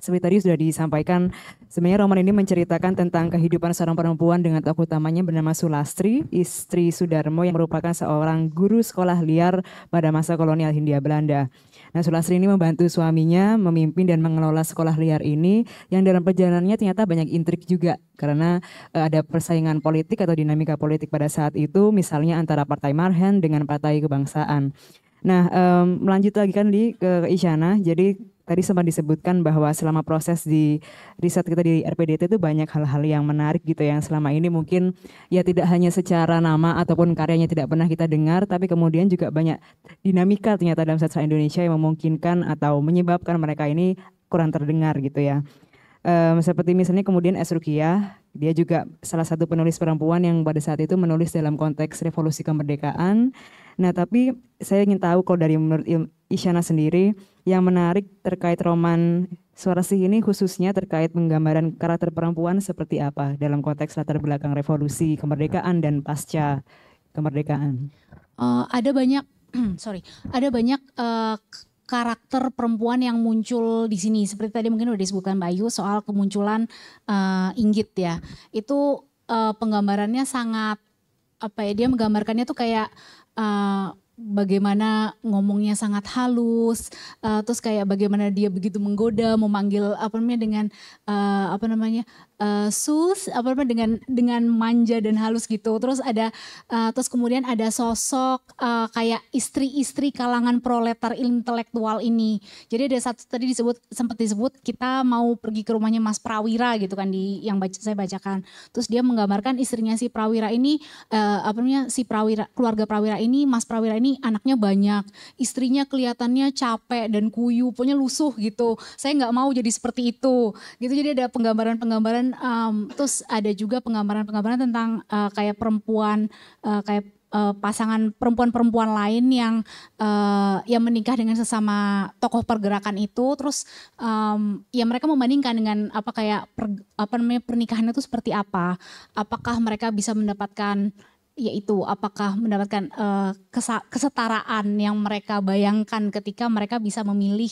Seperti tadi sudah disampaikan, sebenarnya roman ini menceritakan tentang kehidupan seorang perempuan dengan tokoh utamanya bernama Sulastri, istri Sudarmo yang merupakan seorang guru sekolah liar pada masa kolonial Hindia Belanda. Nah, Sulastri ini membantu suaminya memimpin dan mengelola sekolah liar ini yang dalam perjalanannya ternyata banyak intrik juga karena uh, ada persaingan politik atau dinamika politik pada saat itu misalnya antara Partai Marhen dengan Partai Kebangsaan. Nah, um, melanjut lagi kan di ke, ke Isyana. Jadi tadi sempat disebutkan bahwa selama proses di riset kita di RPDT itu banyak hal-hal yang menarik gitu yang selama ini mungkin ya tidak hanya secara nama ataupun karyanya tidak pernah kita dengar tapi kemudian juga banyak dinamika ternyata dalam sastra Indonesia yang memungkinkan atau menyebabkan mereka ini kurang terdengar gitu ya. Um, seperti misalnya kemudian Esrukia, dia juga salah satu penulis perempuan yang pada saat itu menulis dalam konteks revolusi kemerdekaan Nah, tapi saya ingin tahu kalau dari menurut Isyana sendiri yang menarik terkait roman Suara Sih ini khususnya terkait penggambaran karakter perempuan seperti apa dalam konteks latar belakang revolusi, kemerdekaan dan pasca kemerdekaan. Uh, ada banyak sorry, ada banyak uh, karakter perempuan yang muncul di sini. Seperti tadi mungkin udah disebutkan Bayu soal kemunculan uh, Inggit ya. Itu uh, penggambarannya sangat apa ya dia menggambarkannya tuh kayak 啊。bagaimana ngomongnya sangat halus uh, terus kayak bagaimana dia begitu menggoda memanggil apa namanya dengan uh, apa namanya uh, sus apa namanya dengan dengan manja dan halus gitu terus ada uh, terus kemudian ada sosok uh, kayak istri-istri kalangan proletar intelektual ini jadi ada satu tadi disebut sempat disebut kita mau pergi ke rumahnya Mas Prawira gitu kan di yang baca, saya bacakan terus dia menggambarkan istrinya si Prawira ini uh, apa namanya si Prawira keluarga Prawira ini Mas Prawira ini ini anaknya banyak, istrinya kelihatannya capek dan kuyu, punya lusuh gitu. Saya nggak mau jadi seperti itu. Gitu jadi ada penggambaran-penggambaran um, terus ada juga penggambaran-penggambaran tentang uh, kayak perempuan uh, kayak uh, pasangan perempuan-perempuan lain yang uh, yang menikah dengan sesama tokoh pergerakan itu terus um, ya mereka membandingkan dengan apa kayak per, apa namanya pernikahannya itu seperti apa apakah mereka bisa mendapatkan yaitu apakah mendapatkan uh, kesetaraan yang mereka bayangkan ketika mereka bisa memilih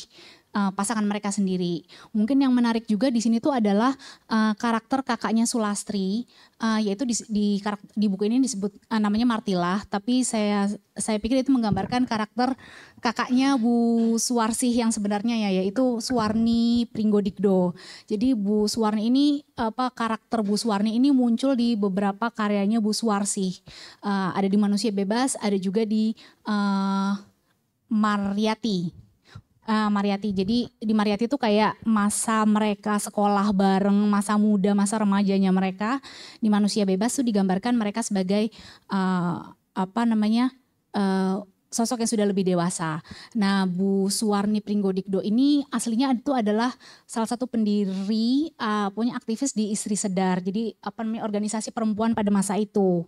uh, pasangan mereka sendiri. Mungkin yang menarik juga di sini tuh adalah uh, karakter kakaknya Sulastri, uh, yaitu di di, di buku ini disebut uh, namanya Martilah, tapi saya saya pikir itu menggambarkan karakter kakaknya Bu Suwarsih yang sebenarnya ya yaitu Suwarni Pringgodikdo. Jadi Bu Suwarni ini apa karakter Bu Suwarni ini muncul di beberapa karyanya Bu Suwarsih. Uh, ada di Manusia Bebas, ada juga di uh, Mariati uh, Mariati. Jadi di Mariati itu kayak masa mereka sekolah bareng, masa muda, masa remajanya mereka di Manusia Bebas tuh digambarkan mereka sebagai uh, apa namanya? Uh, sosok yang sudah lebih dewasa. Nah, Bu Suwarni Pringgodikdo ini aslinya itu adalah salah satu pendiri uh, punya aktivis di Istri Sedar. Jadi apa namanya organisasi perempuan pada masa itu.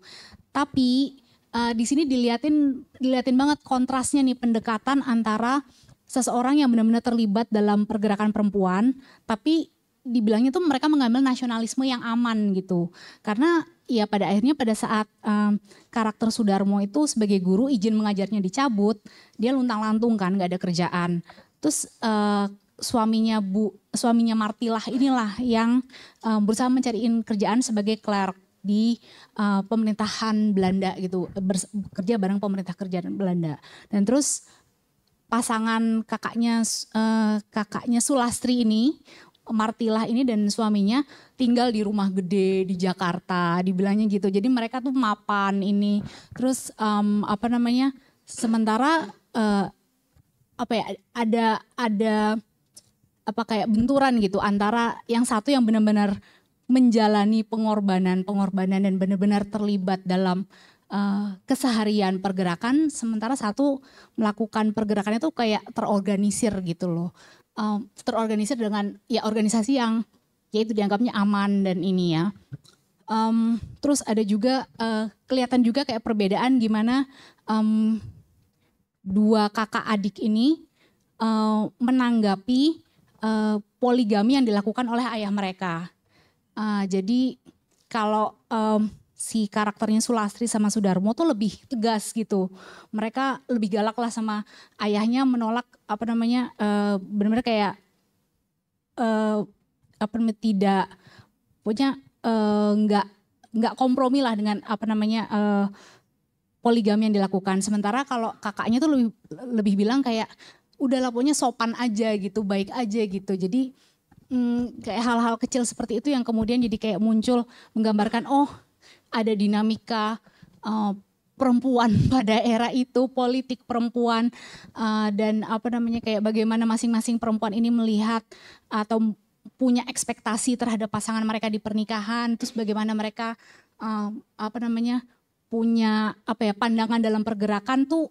Tapi uh, di sini dilihatin, dilihatin banget kontrasnya nih pendekatan antara seseorang yang benar-benar terlibat dalam pergerakan perempuan, tapi dibilangnya tuh mereka mengambil nasionalisme yang aman gitu. Karena ya pada akhirnya pada saat um, karakter Sudarmo itu sebagai guru izin mengajarnya dicabut, dia luntang-lantung kan, nggak ada kerjaan. Terus uh, suaminya Bu suaminya Martilah inilah yang um, berusaha mencariin kerjaan sebagai clerk di uh, pemerintahan Belanda gitu, bekerja bareng pemerintah kerjaan Belanda. Dan terus pasangan kakaknya uh, kakaknya Sulastri ini Martilah ini dan suaminya tinggal di rumah gede di Jakarta, dibilangnya gitu. Jadi mereka tuh mapan ini. Terus um, apa namanya? Sementara uh, apa ya? Ada ada apa kayak benturan gitu antara yang satu yang benar-benar menjalani pengorbanan, pengorbanan dan benar-benar terlibat dalam Eh, keseharian pergerakan sementara satu melakukan pergerakannya itu kayak terorganisir gitu loh uh, terorganisir dengan ya organisasi yang yaitu dianggapnya aman dan ini ya um, terus ada juga uh, kelihatan juga kayak perbedaan gimana um, dua kakak adik ini uh, menanggapi uh, poligami yang dilakukan oleh ayah mereka uh, jadi kalau um, si karakternya Sulastri sama Sudarmo tuh lebih tegas gitu. Mereka lebih galak lah sama ayahnya menolak apa namanya uh, eh, benar-benar kayak uh, apa namanya tidak punya eh, nggak uh, nggak kompromi lah dengan apa namanya uh, poligami yang dilakukan. Sementara kalau kakaknya tuh lebih lebih bilang kayak udah pokoknya sopan aja gitu, baik aja gitu. Jadi hmm, kayak hal-hal kecil seperti itu yang kemudian jadi kayak muncul menggambarkan oh ada dinamika uh, perempuan pada era itu, politik perempuan uh, dan apa namanya kayak bagaimana masing-masing perempuan ini melihat atau punya ekspektasi terhadap pasangan mereka di pernikahan, terus bagaimana mereka uh, apa namanya punya apa ya pandangan dalam pergerakan tuh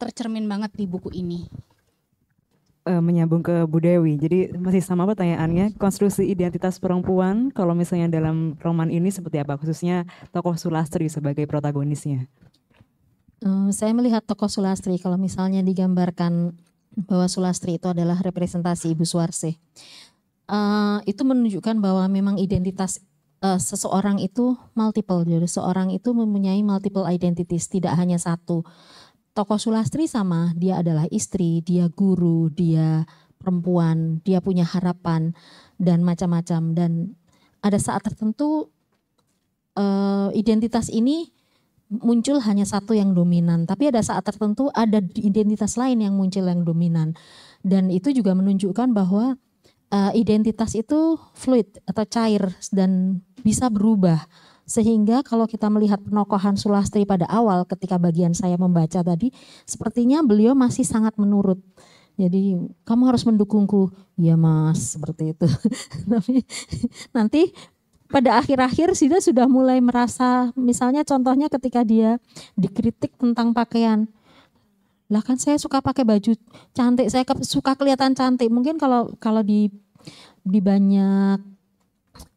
tercermin banget di buku ini uh, menyambung ke Bu Jadi masih sama pertanyaannya, konstruksi identitas perempuan kalau misalnya dalam roman ini seperti apa khususnya tokoh Sulastri sebagai protagonisnya? Um, saya melihat tokoh Sulastri kalau misalnya digambarkan bahwa Sulastri itu adalah representasi Ibu Suwarsi. Uh, eh, itu menunjukkan bahwa memang identitas uh, seseorang itu multiple. Jadi seorang itu mempunyai multiple identities, tidak hanya satu tokoh Sulastri sama, dia adalah istri, dia guru, dia perempuan, dia punya harapan dan macam-macam dan ada saat tertentu uh, identitas ini muncul hanya satu yang dominan, tapi ada saat tertentu ada identitas lain yang muncul yang dominan dan itu juga menunjukkan bahwa uh, identitas itu fluid atau cair dan bisa berubah sehingga kalau kita melihat penokohan Sulastri pada awal ketika bagian saya membaca tadi, sepertinya beliau masih sangat menurut. Jadi kamu harus mendukungku, ya mas, seperti itu. Tapi nanti pada akhir-akhir Sida sudah mulai merasa, misalnya contohnya ketika dia dikritik tentang pakaian, lah kan saya suka pakai baju cantik, saya suka kelihatan cantik. Mungkin kalau kalau di di banyak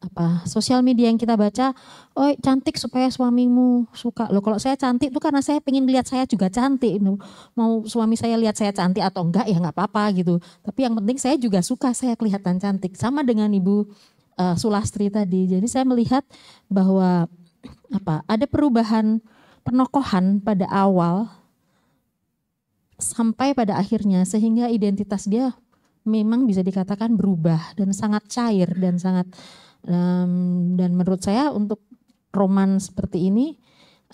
apa sosial media yang kita baca, oh cantik supaya suamimu suka loh. Kalau saya cantik itu karena saya pengen lihat saya juga cantik. Gitu. Mau suami saya lihat saya cantik atau enggak ya nggak apa-apa gitu. Tapi yang penting saya juga suka saya kelihatan cantik. Sama dengan ibu uh, Sulastri tadi. Jadi saya melihat bahwa apa ada perubahan penokohan pada awal sampai pada akhirnya sehingga identitas dia memang bisa dikatakan berubah dan sangat cair dan sangat Um, dan menurut saya untuk roman seperti ini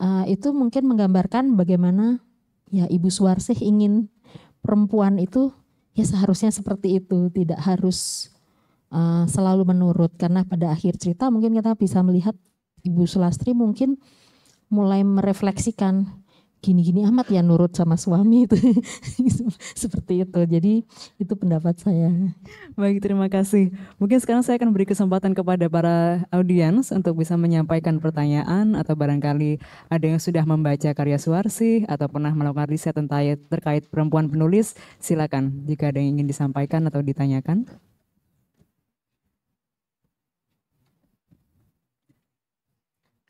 uh, itu mungkin menggambarkan bagaimana ya Ibu Suwarsih ingin perempuan itu ya seharusnya seperti itu, tidak harus uh, selalu menurut karena pada akhir cerita mungkin kita bisa melihat Ibu Sulastri mungkin mulai merefleksikan gini-gini amat ya nurut sama suami itu seperti itu jadi itu pendapat saya baik terima kasih mungkin sekarang saya akan beri kesempatan kepada para audiens untuk bisa menyampaikan pertanyaan atau barangkali ada yang sudah membaca karya Suarsi atau pernah melakukan riset terkait perempuan penulis silakan jika ada yang ingin disampaikan atau ditanyakan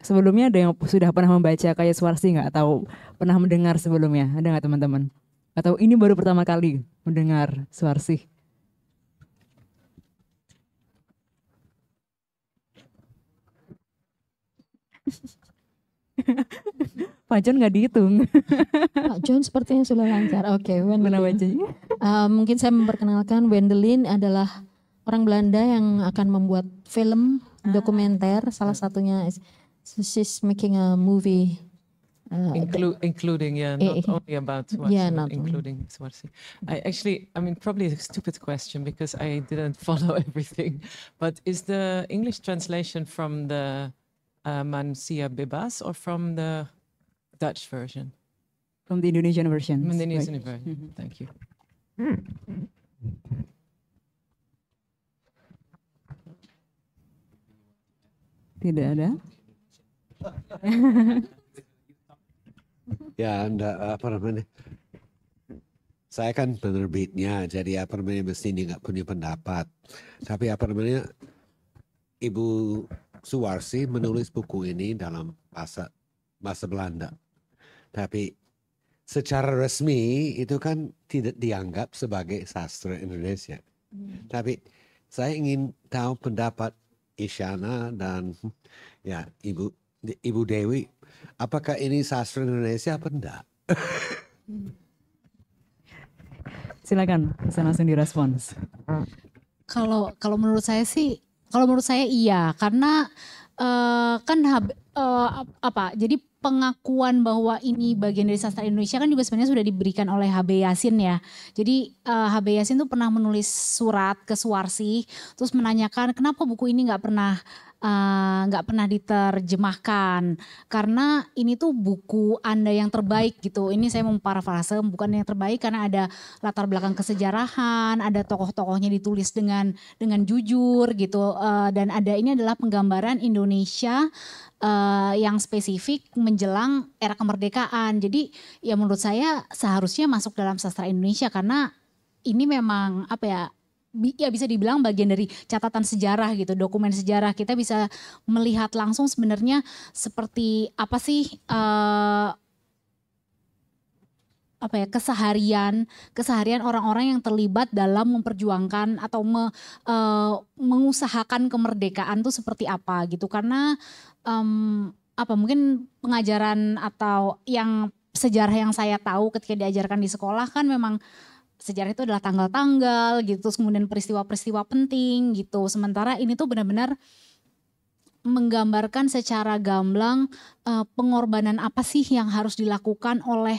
sebelumnya ada yang sudah pernah membaca kayak sih nggak atau pernah mendengar sebelumnya ada nggak teman-teman atau ini baru pertama kali mendengar sih Pak John nggak dihitung. Pak John sepertinya sudah lancar. Oke, okay, Uh, eh, mungkin saya memperkenalkan Wendelin adalah orang Belanda yang akan membuat film ah. dokumenter. Ah. Salah satunya So she's making a movie. Uh, Inclu- including, yeah, eh, eh. not only about Swartzy, yeah, not including only. I actually, I mean, probably a stupid question because I didn't follow everything, but is the English translation from the uh, Mansia Bebas or from the Dutch version? From the Indonesian version. From the Indonesian right. version. Mm-hmm. Thank you. Tidak ada. ya anda apa namanya saya kan penerbitnya jadi apa namanya mesti nggak punya pendapat tapi apa namanya ibu Suwarsi menulis buku ini dalam bahasa bahasa Belanda tapi secara resmi itu kan tidak dianggap sebagai sastra Indonesia hmm. tapi saya ingin tahu pendapat Isyana dan ya ibu Ibu Dewi, apakah ini sastra Indonesia apa enggak? Silakan, bisa langsung direspons. Kalau kalau menurut saya sih, kalau menurut saya iya, karena uh, kan hab, uh, apa? Jadi pengakuan bahwa ini bagian dari sastra Indonesia kan juga sebenarnya sudah diberikan oleh HB Yasin ya. Jadi uh, eh, HB Yasin tuh pernah menulis surat ke Suwarsi, terus menanyakan kenapa buku ini nggak pernah Eh, nggak uh, pernah diterjemahkan karena ini tuh buku anda yang terbaik gitu ini saya memparafrase bukan yang terbaik karena ada latar belakang kesejarahan ada tokoh-tokohnya ditulis dengan dengan jujur gitu uh, dan ada ini adalah penggambaran Indonesia uh, yang spesifik menjelang era kemerdekaan jadi ya menurut saya seharusnya masuk dalam sastra Indonesia karena ini memang apa ya ya bisa dibilang bagian dari catatan sejarah gitu, dokumen sejarah kita bisa melihat langsung sebenarnya seperti apa sih uh, apa ya keseharian keseharian orang-orang yang terlibat dalam memperjuangkan atau me, e, mengusahakan kemerdekaan tuh seperti apa gitu karena um, apa mungkin pengajaran atau yang sejarah yang saya tahu ketika diajarkan di sekolah kan memang sejarah itu adalah tanggal-tanggal gitu, terus kemudian peristiwa-peristiwa penting gitu. Sementara ini tuh benar-benar menggambarkan secara gamblang uh, pengorbanan apa sih yang harus dilakukan oleh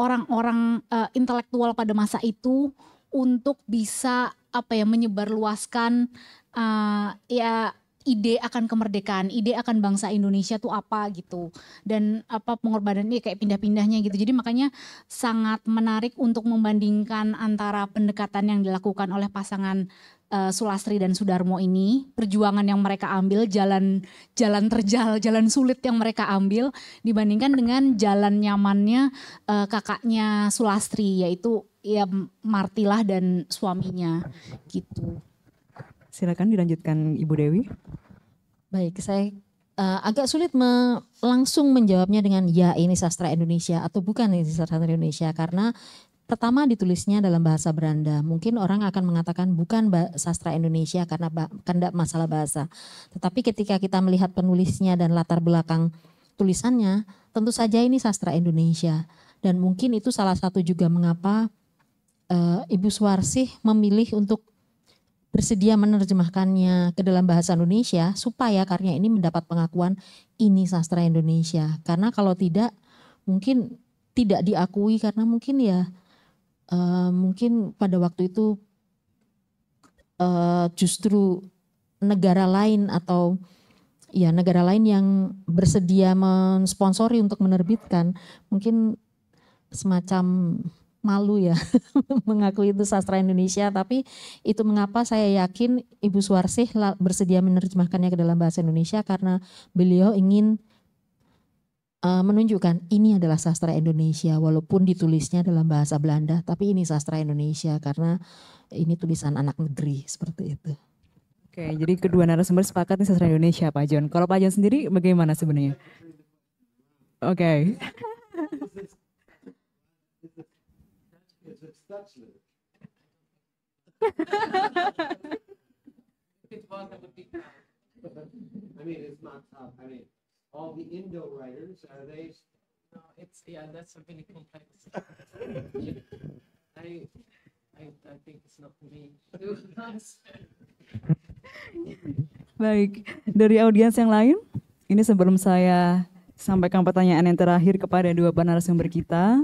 orang-orang uh, intelektual pada masa itu untuk bisa apa ya menyebarluaskan uh, ya ide akan kemerdekaan, ide akan bangsa Indonesia tuh apa gitu. Dan apa pengorbanannya kayak pindah-pindahnya gitu. Jadi makanya sangat menarik untuk membandingkan antara pendekatan yang dilakukan oleh pasangan uh, Sulastri dan Sudarmo ini, perjuangan yang mereka ambil, jalan jalan terjal, jalan sulit yang mereka ambil dibandingkan dengan jalan nyamannya uh, kakaknya Sulastri yaitu ya Martilah dan suaminya gitu. Silakan dilanjutkan Ibu Dewi. Baik, saya uh, agak sulit me langsung menjawabnya dengan ya ini sastra Indonesia atau bukan ini sastra Indonesia karena pertama ditulisnya dalam bahasa Beranda Mungkin orang akan mengatakan bukan sastra Indonesia karena kehendak masalah bahasa. Tetapi ketika kita melihat penulisnya dan latar belakang tulisannya, tentu saja ini sastra Indonesia. Dan mungkin itu salah satu juga mengapa uh, Ibu Suarsih memilih untuk bersedia menerjemahkannya ke dalam bahasa Indonesia supaya karya ini mendapat pengakuan ini sastra Indonesia. Karena kalau tidak mungkin tidak diakui karena mungkin ya uh, mungkin pada waktu itu uh, justru negara lain atau ya negara lain yang bersedia mensponsori untuk menerbitkan mungkin semacam malu ya mengakui itu sastra Indonesia tapi itu mengapa saya yakin Ibu Suarsih bersedia menerjemahkannya ke dalam bahasa Indonesia karena beliau ingin uh, menunjukkan ini adalah sastra Indonesia walaupun ditulisnya dalam bahasa Belanda tapi ini sastra Indonesia karena ini tulisan anak negeri seperti itu. Oke, jadi kedua narasumber sepakat nih sastra Indonesia Pak John. Kalau Pak John sendiri bagaimana sebenarnya? Oke. Okay. Dutchland. if it was, that would be I mean, it's not tough. I mean, all the Indo writers are they? No, it's yeah. That's a really complex. I, I, I think it's not me. Baik, dari audiens yang lain, ini sebelum saya sampaikan pertanyaan yang terakhir kepada dua narasumber kita,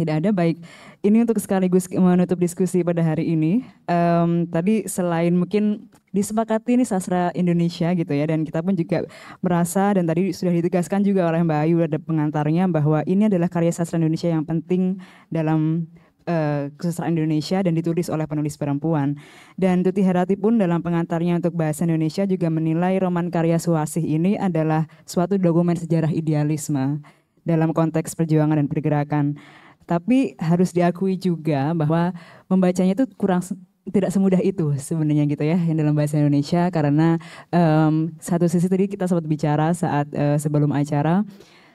tidak ada baik. Ini untuk sekaligus menutup diskusi pada hari ini. Um, tadi selain mungkin disepakati ini sastra Indonesia gitu ya, dan kita pun juga merasa dan tadi sudah ditegaskan juga oleh Mbak Ayu ada pengantarnya bahwa ini adalah karya sastra Indonesia yang penting dalam uh, eh, kesusahan Indonesia dan ditulis oleh penulis perempuan. Dan Tuti Herati pun dalam pengantarnya untuk bahasa Indonesia juga menilai roman karya Suwasih ini adalah suatu dokumen sejarah idealisme dalam konteks perjuangan dan pergerakan. Tapi harus diakui juga bahwa membacanya itu kurang tidak semudah itu sebenarnya gitu ya yang dalam bahasa Indonesia karena um, satu sisi tadi kita sempat bicara saat uh, sebelum acara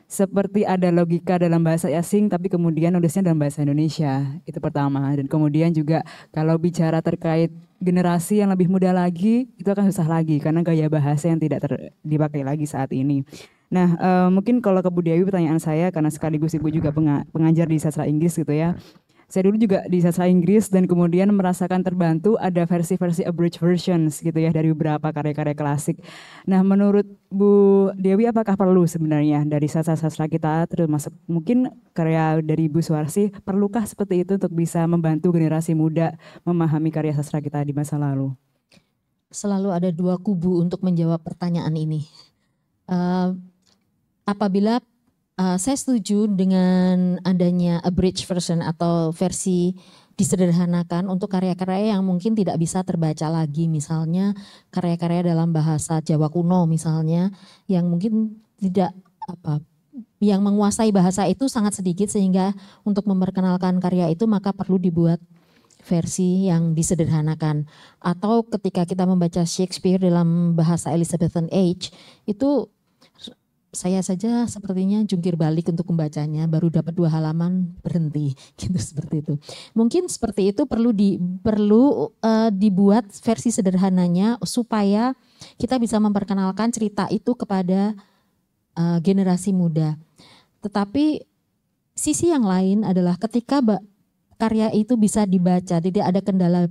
seperti ada logika dalam bahasa asing tapi kemudian nulisnya dalam bahasa Indonesia itu pertama dan kemudian juga kalau bicara terkait generasi yang lebih muda lagi itu akan susah lagi karena gaya bahasa yang tidak ter dipakai lagi saat ini Nah, uh, mungkin kalau ke Bu Dewi pertanyaan saya karena sekaligus Ibu juga pengajar di sastra Inggris gitu ya. Saya dulu juga di sastra Inggris dan kemudian merasakan terbantu ada versi-versi abridged versions gitu ya dari beberapa karya-karya klasik. Nah, menurut Bu Dewi apakah perlu sebenarnya dari sastra-sastra kita termasuk mungkin karya dari Bu Suarsi perlukah seperti itu untuk bisa membantu generasi muda memahami karya sastra kita di masa lalu? Selalu ada dua kubu untuk menjawab pertanyaan ini. Uh, apabila uh, saya setuju dengan adanya bridge version atau versi disederhanakan untuk karya-karya yang mungkin tidak bisa terbaca lagi misalnya karya-karya dalam bahasa Jawa kuno misalnya yang mungkin tidak apa yang menguasai bahasa itu sangat sedikit sehingga untuk memperkenalkan karya itu maka perlu dibuat versi yang disederhanakan atau ketika kita membaca Shakespeare dalam bahasa Elizabethan Age itu saya saja sepertinya jungkir balik untuk membacanya baru dapat dua halaman berhenti gitu seperti itu mungkin seperti itu perlu di perlu uh, dibuat versi sederhananya supaya kita bisa memperkenalkan cerita itu kepada uh, generasi muda tetapi sisi yang lain adalah ketika karya itu bisa dibaca tidak ada kendala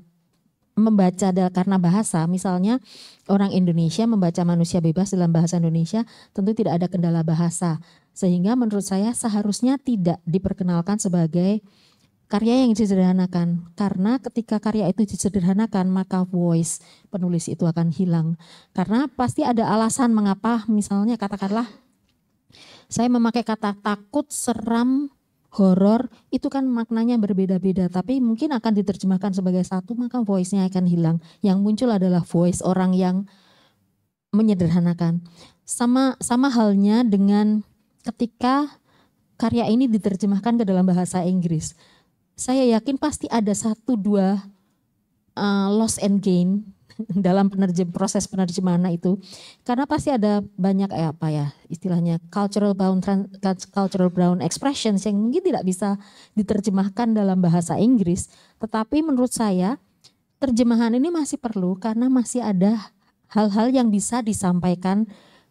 membaca karena bahasa, misalnya orang Indonesia membaca manusia bebas dalam bahasa Indonesia tentu tidak ada kendala bahasa. Sehingga menurut saya seharusnya tidak diperkenalkan sebagai karya yang disederhanakan karena ketika karya itu disederhanakan maka voice penulis itu akan hilang karena pasti ada alasan mengapa misalnya katakanlah saya memakai kata takut, seram, horor itu kan maknanya berbeda-beda tapi mungkin akan diterjemahkan sebagai satu maka voice-nya akan hilang yang muncul adalah voice orang yang menyederhanakan sama sama halnya dengan ketika karya ini diterjemahkan ke dalam bahasa Inggris saya yakin pasti ada satu dua uh, loss and gain dalam penerjem proses penerjemahan itu karena pasti ada banyak eh, apa ya istilahnya cultural bound cultural brown expressions yang mungkin tidak bisa diterjemahkan dalam bahasa Inggris tetapi menurut saya terjemahan ini masih perlu karena masih ada hal-hal yang bisa disampaikan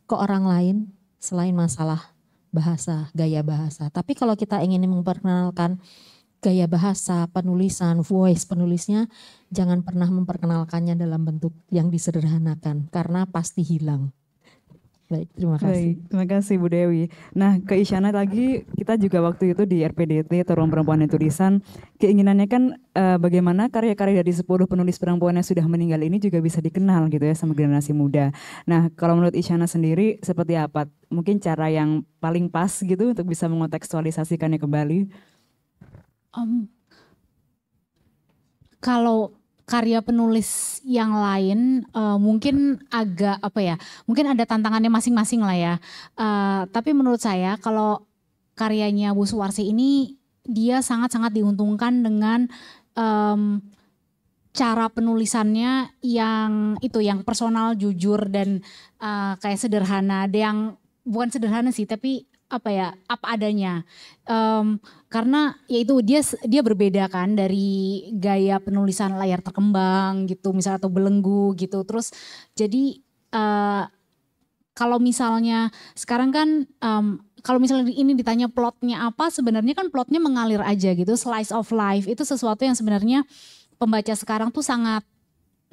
ke orang lain selain masalah bahasa gaya bahasa tapi kalau kita ingin memperkenalkan gaya bahasa, penulisan, voice penulisnya jangan pernah memperkenalkannya dalam bentuk yang disederhanakan karena pasti hilang. Baik, terima kasih. Baik, terima kasih Bu Dewi. Nah, ke Isyana lagi kita juga waktu itu di RPDT Torong Perempuan dan Tulisan keinginannya kan eh, bagaimana karya-karya dari 10 penulis perempuan yang sudah meninggal ini juga bisa dikenal gitu ya sama generasi muda. Nah, kalau menurut Isyana sendiri seperti apa? Mungkin cara yang paling pas gitu untuk bisa mengontekstualisasikannya kembali? um, kalau karya penulis yang lain uh, mungkin agak apa ya mungkin ada tantangannya masing-masing lah ya uh, tapi menurut saya kalau karyanya Bu Suwarsi ini dia sangat-sangat diuntungkan dengan um, cara penulisannya yang itu yang personal jujur dan uh, kayak sederhana ada yang bukan sederhana sih tapi apa ya apa adanya um, karena yaitu dia dia berbeda kan dari gaya penulisan layar terkembang gitu misalnya atau belenggu gitu terus jadi uh, kalau misalnya sekarang kan um, kalau misalnya ini ditanya plotnya apa sebenarnya kan plotnya mengalir aja gitu slice of life itu sesuatu yang sebenarnya pembaca sekarang tuh sangat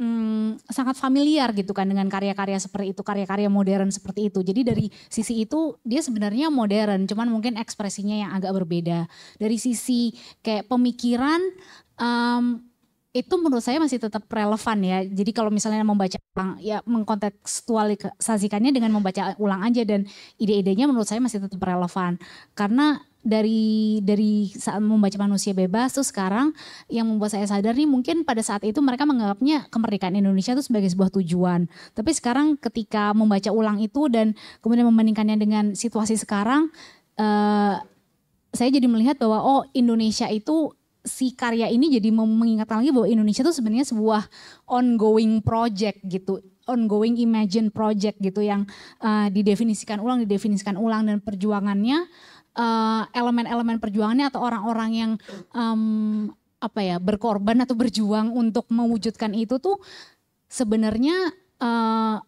hmm, sangat familiar gitu kan dengan karya-karya seperti itu, karya-karya modern seperti itu. Jadi dari sisi itu dia sebenarnya modern, cuman mungkin ekspresinya yang agak berbeda. Dari sisi kayak pemikiran um, itu menurut saya masih tetap relevan ya. Jadi kalau misalnya membaca ulang, ya mengkontekstualisasikannya dengan membaca ulang aja dan ide-idenya menurut saya masih tetap relevan. Karena dari dari saat membaca manusia bebas tuh sekarang yang membuat saya sadar nih mungkin pada saat itu mereka menganggapnya kemerdekaan Indonesia itu sebagai sebuah tujuan. Tapi sekarang ketika membaca ulang itu dan kemudian membandingkannya dengan situasi sekarang eh saya jadi melihat bahwa oh Indonesia itu si karya ini jadi mengingatkan lagi bahwa Indonesia itu sebenarnya sebuah ongoing project gitu ongoing imagine project gitu yang uh, didefinisikan ulang didefinisikan ulang dan perjuangannya Eh, elemen-elemen uh, perjuangannya atau orang-orang yang um, apa ya berkorban atau berjuang untuk mewujudkan itu tuh sebenarnya uh,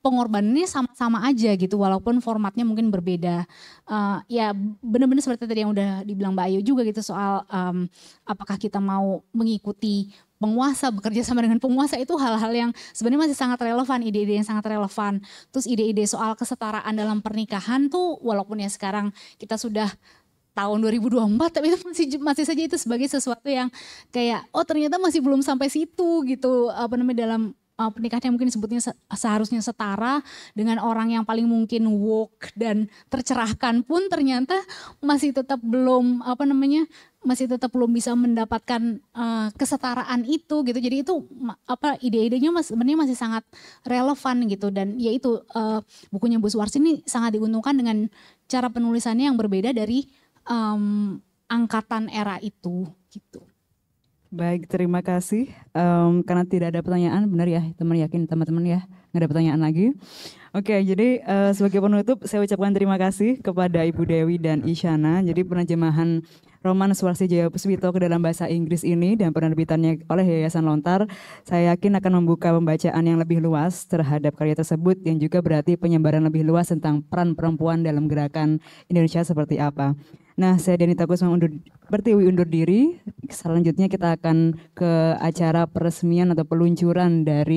pengorbanannya sama-sama aja gitu walaupun formatnya mungkin berbeda uh, ya benar-benar seperti tadi yang udah dibilang Mbak Ayu juga gitu soal um, apakah kita mau mengikuti penguasa, bekerja sama dengan penguasa itu hal-hal yang sebenarnya masih sangat relevan, ide-ide yang sangat relevan. Terus ide-ide soal kesetaraan dalam pernikahan tuh walaupun ya sekarang kita sudah tahun 2024 tapi itu masih masih saja itu sebagai sesuatu yang kayak oh ternyata masih belum sampai situ gitu apa namanya dalam uh, eh, pernikahan mungkin disebutnya seharusnya setara dengan orang yang paling mungkin woke dan tercerahkan pun ternyata masih tetap belum apa namanya masih tetap belum bisa mendapatkan uh, kesetaraan itu gitu jadi itu apa ide-idenya mas sebenarnya masih sangat relevan gitu dan yaitu uh, eh, bukunya Bu Suwarsi ini sangat diuntungkan dengan cara penulisannya yang berbeda dari um, angkatan era itu gitu. Baik, terima kasih. Um, karena tidak ada pertanyaan, benar ya, teman yakin teman-teman ya, nggak ada pertanyaan lagi. Oke, jadi uh, sebagai penutup, saya ucapkan terima kasih kepada Ibu Dewi dan Isyana. Jadi penerjemahan roman Suwarsi Jaya Puswito ke dalam bahasa Inggris ini dan penerbitannya oleh Yayasan Lontar, saya yakin akan membuka pembacaan yang lebih luas terhadap karya tersebut yang juga berarti penyebaran lebih luas tentang peran perempuan dalam gerakan Indonesia seperti apa. Nah, saya Denita Kusma undur, berarti undur diri. Selanjutnya kita akan ke acara peresmian atau peluncuran dari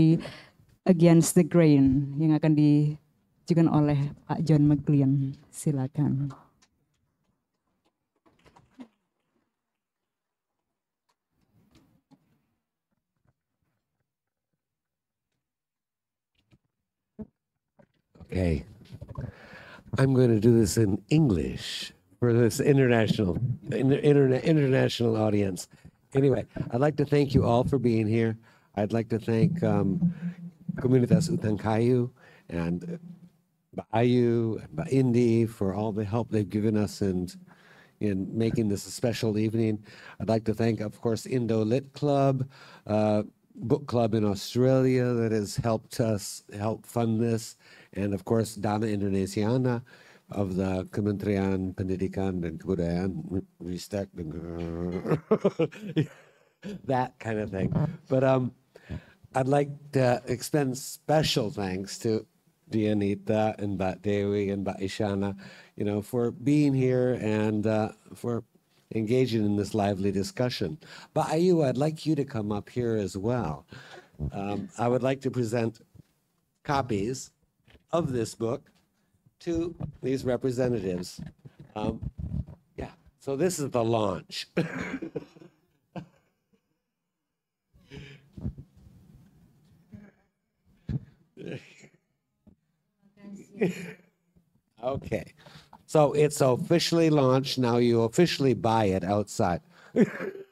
Against the Grain yang akan dijukan oleh Pak John McLean. Silakan. Okay. I'm going to do this in English. for this international interna, international audience. Anyway, I'd like to thank you all for being here. I'd like to thank um, Comunitas Utankayu and Ba'ayu and Ba'indi for all the help they've given us and in making this a special evening. I'd like to thank, of course, Indo Lit Club, uh, book club in Australia that has helped us help fund this, and of course, Donna Indonesiana of the Kementerian Pendidikan dan Kebudayaan Ristek that kind of thing. But um, I'd like to extend special thanks to Dianita and Bat Dewi and Bat Ishana, you know, for being here and uh, for engaging in this lively discussion. But Ayu, I'd like you to come up here as well. Um, I would like to present copies of this book to these representatives. Um, yeah, so this is the launch. okay, so it's officially launched. Now you officially buy it outside.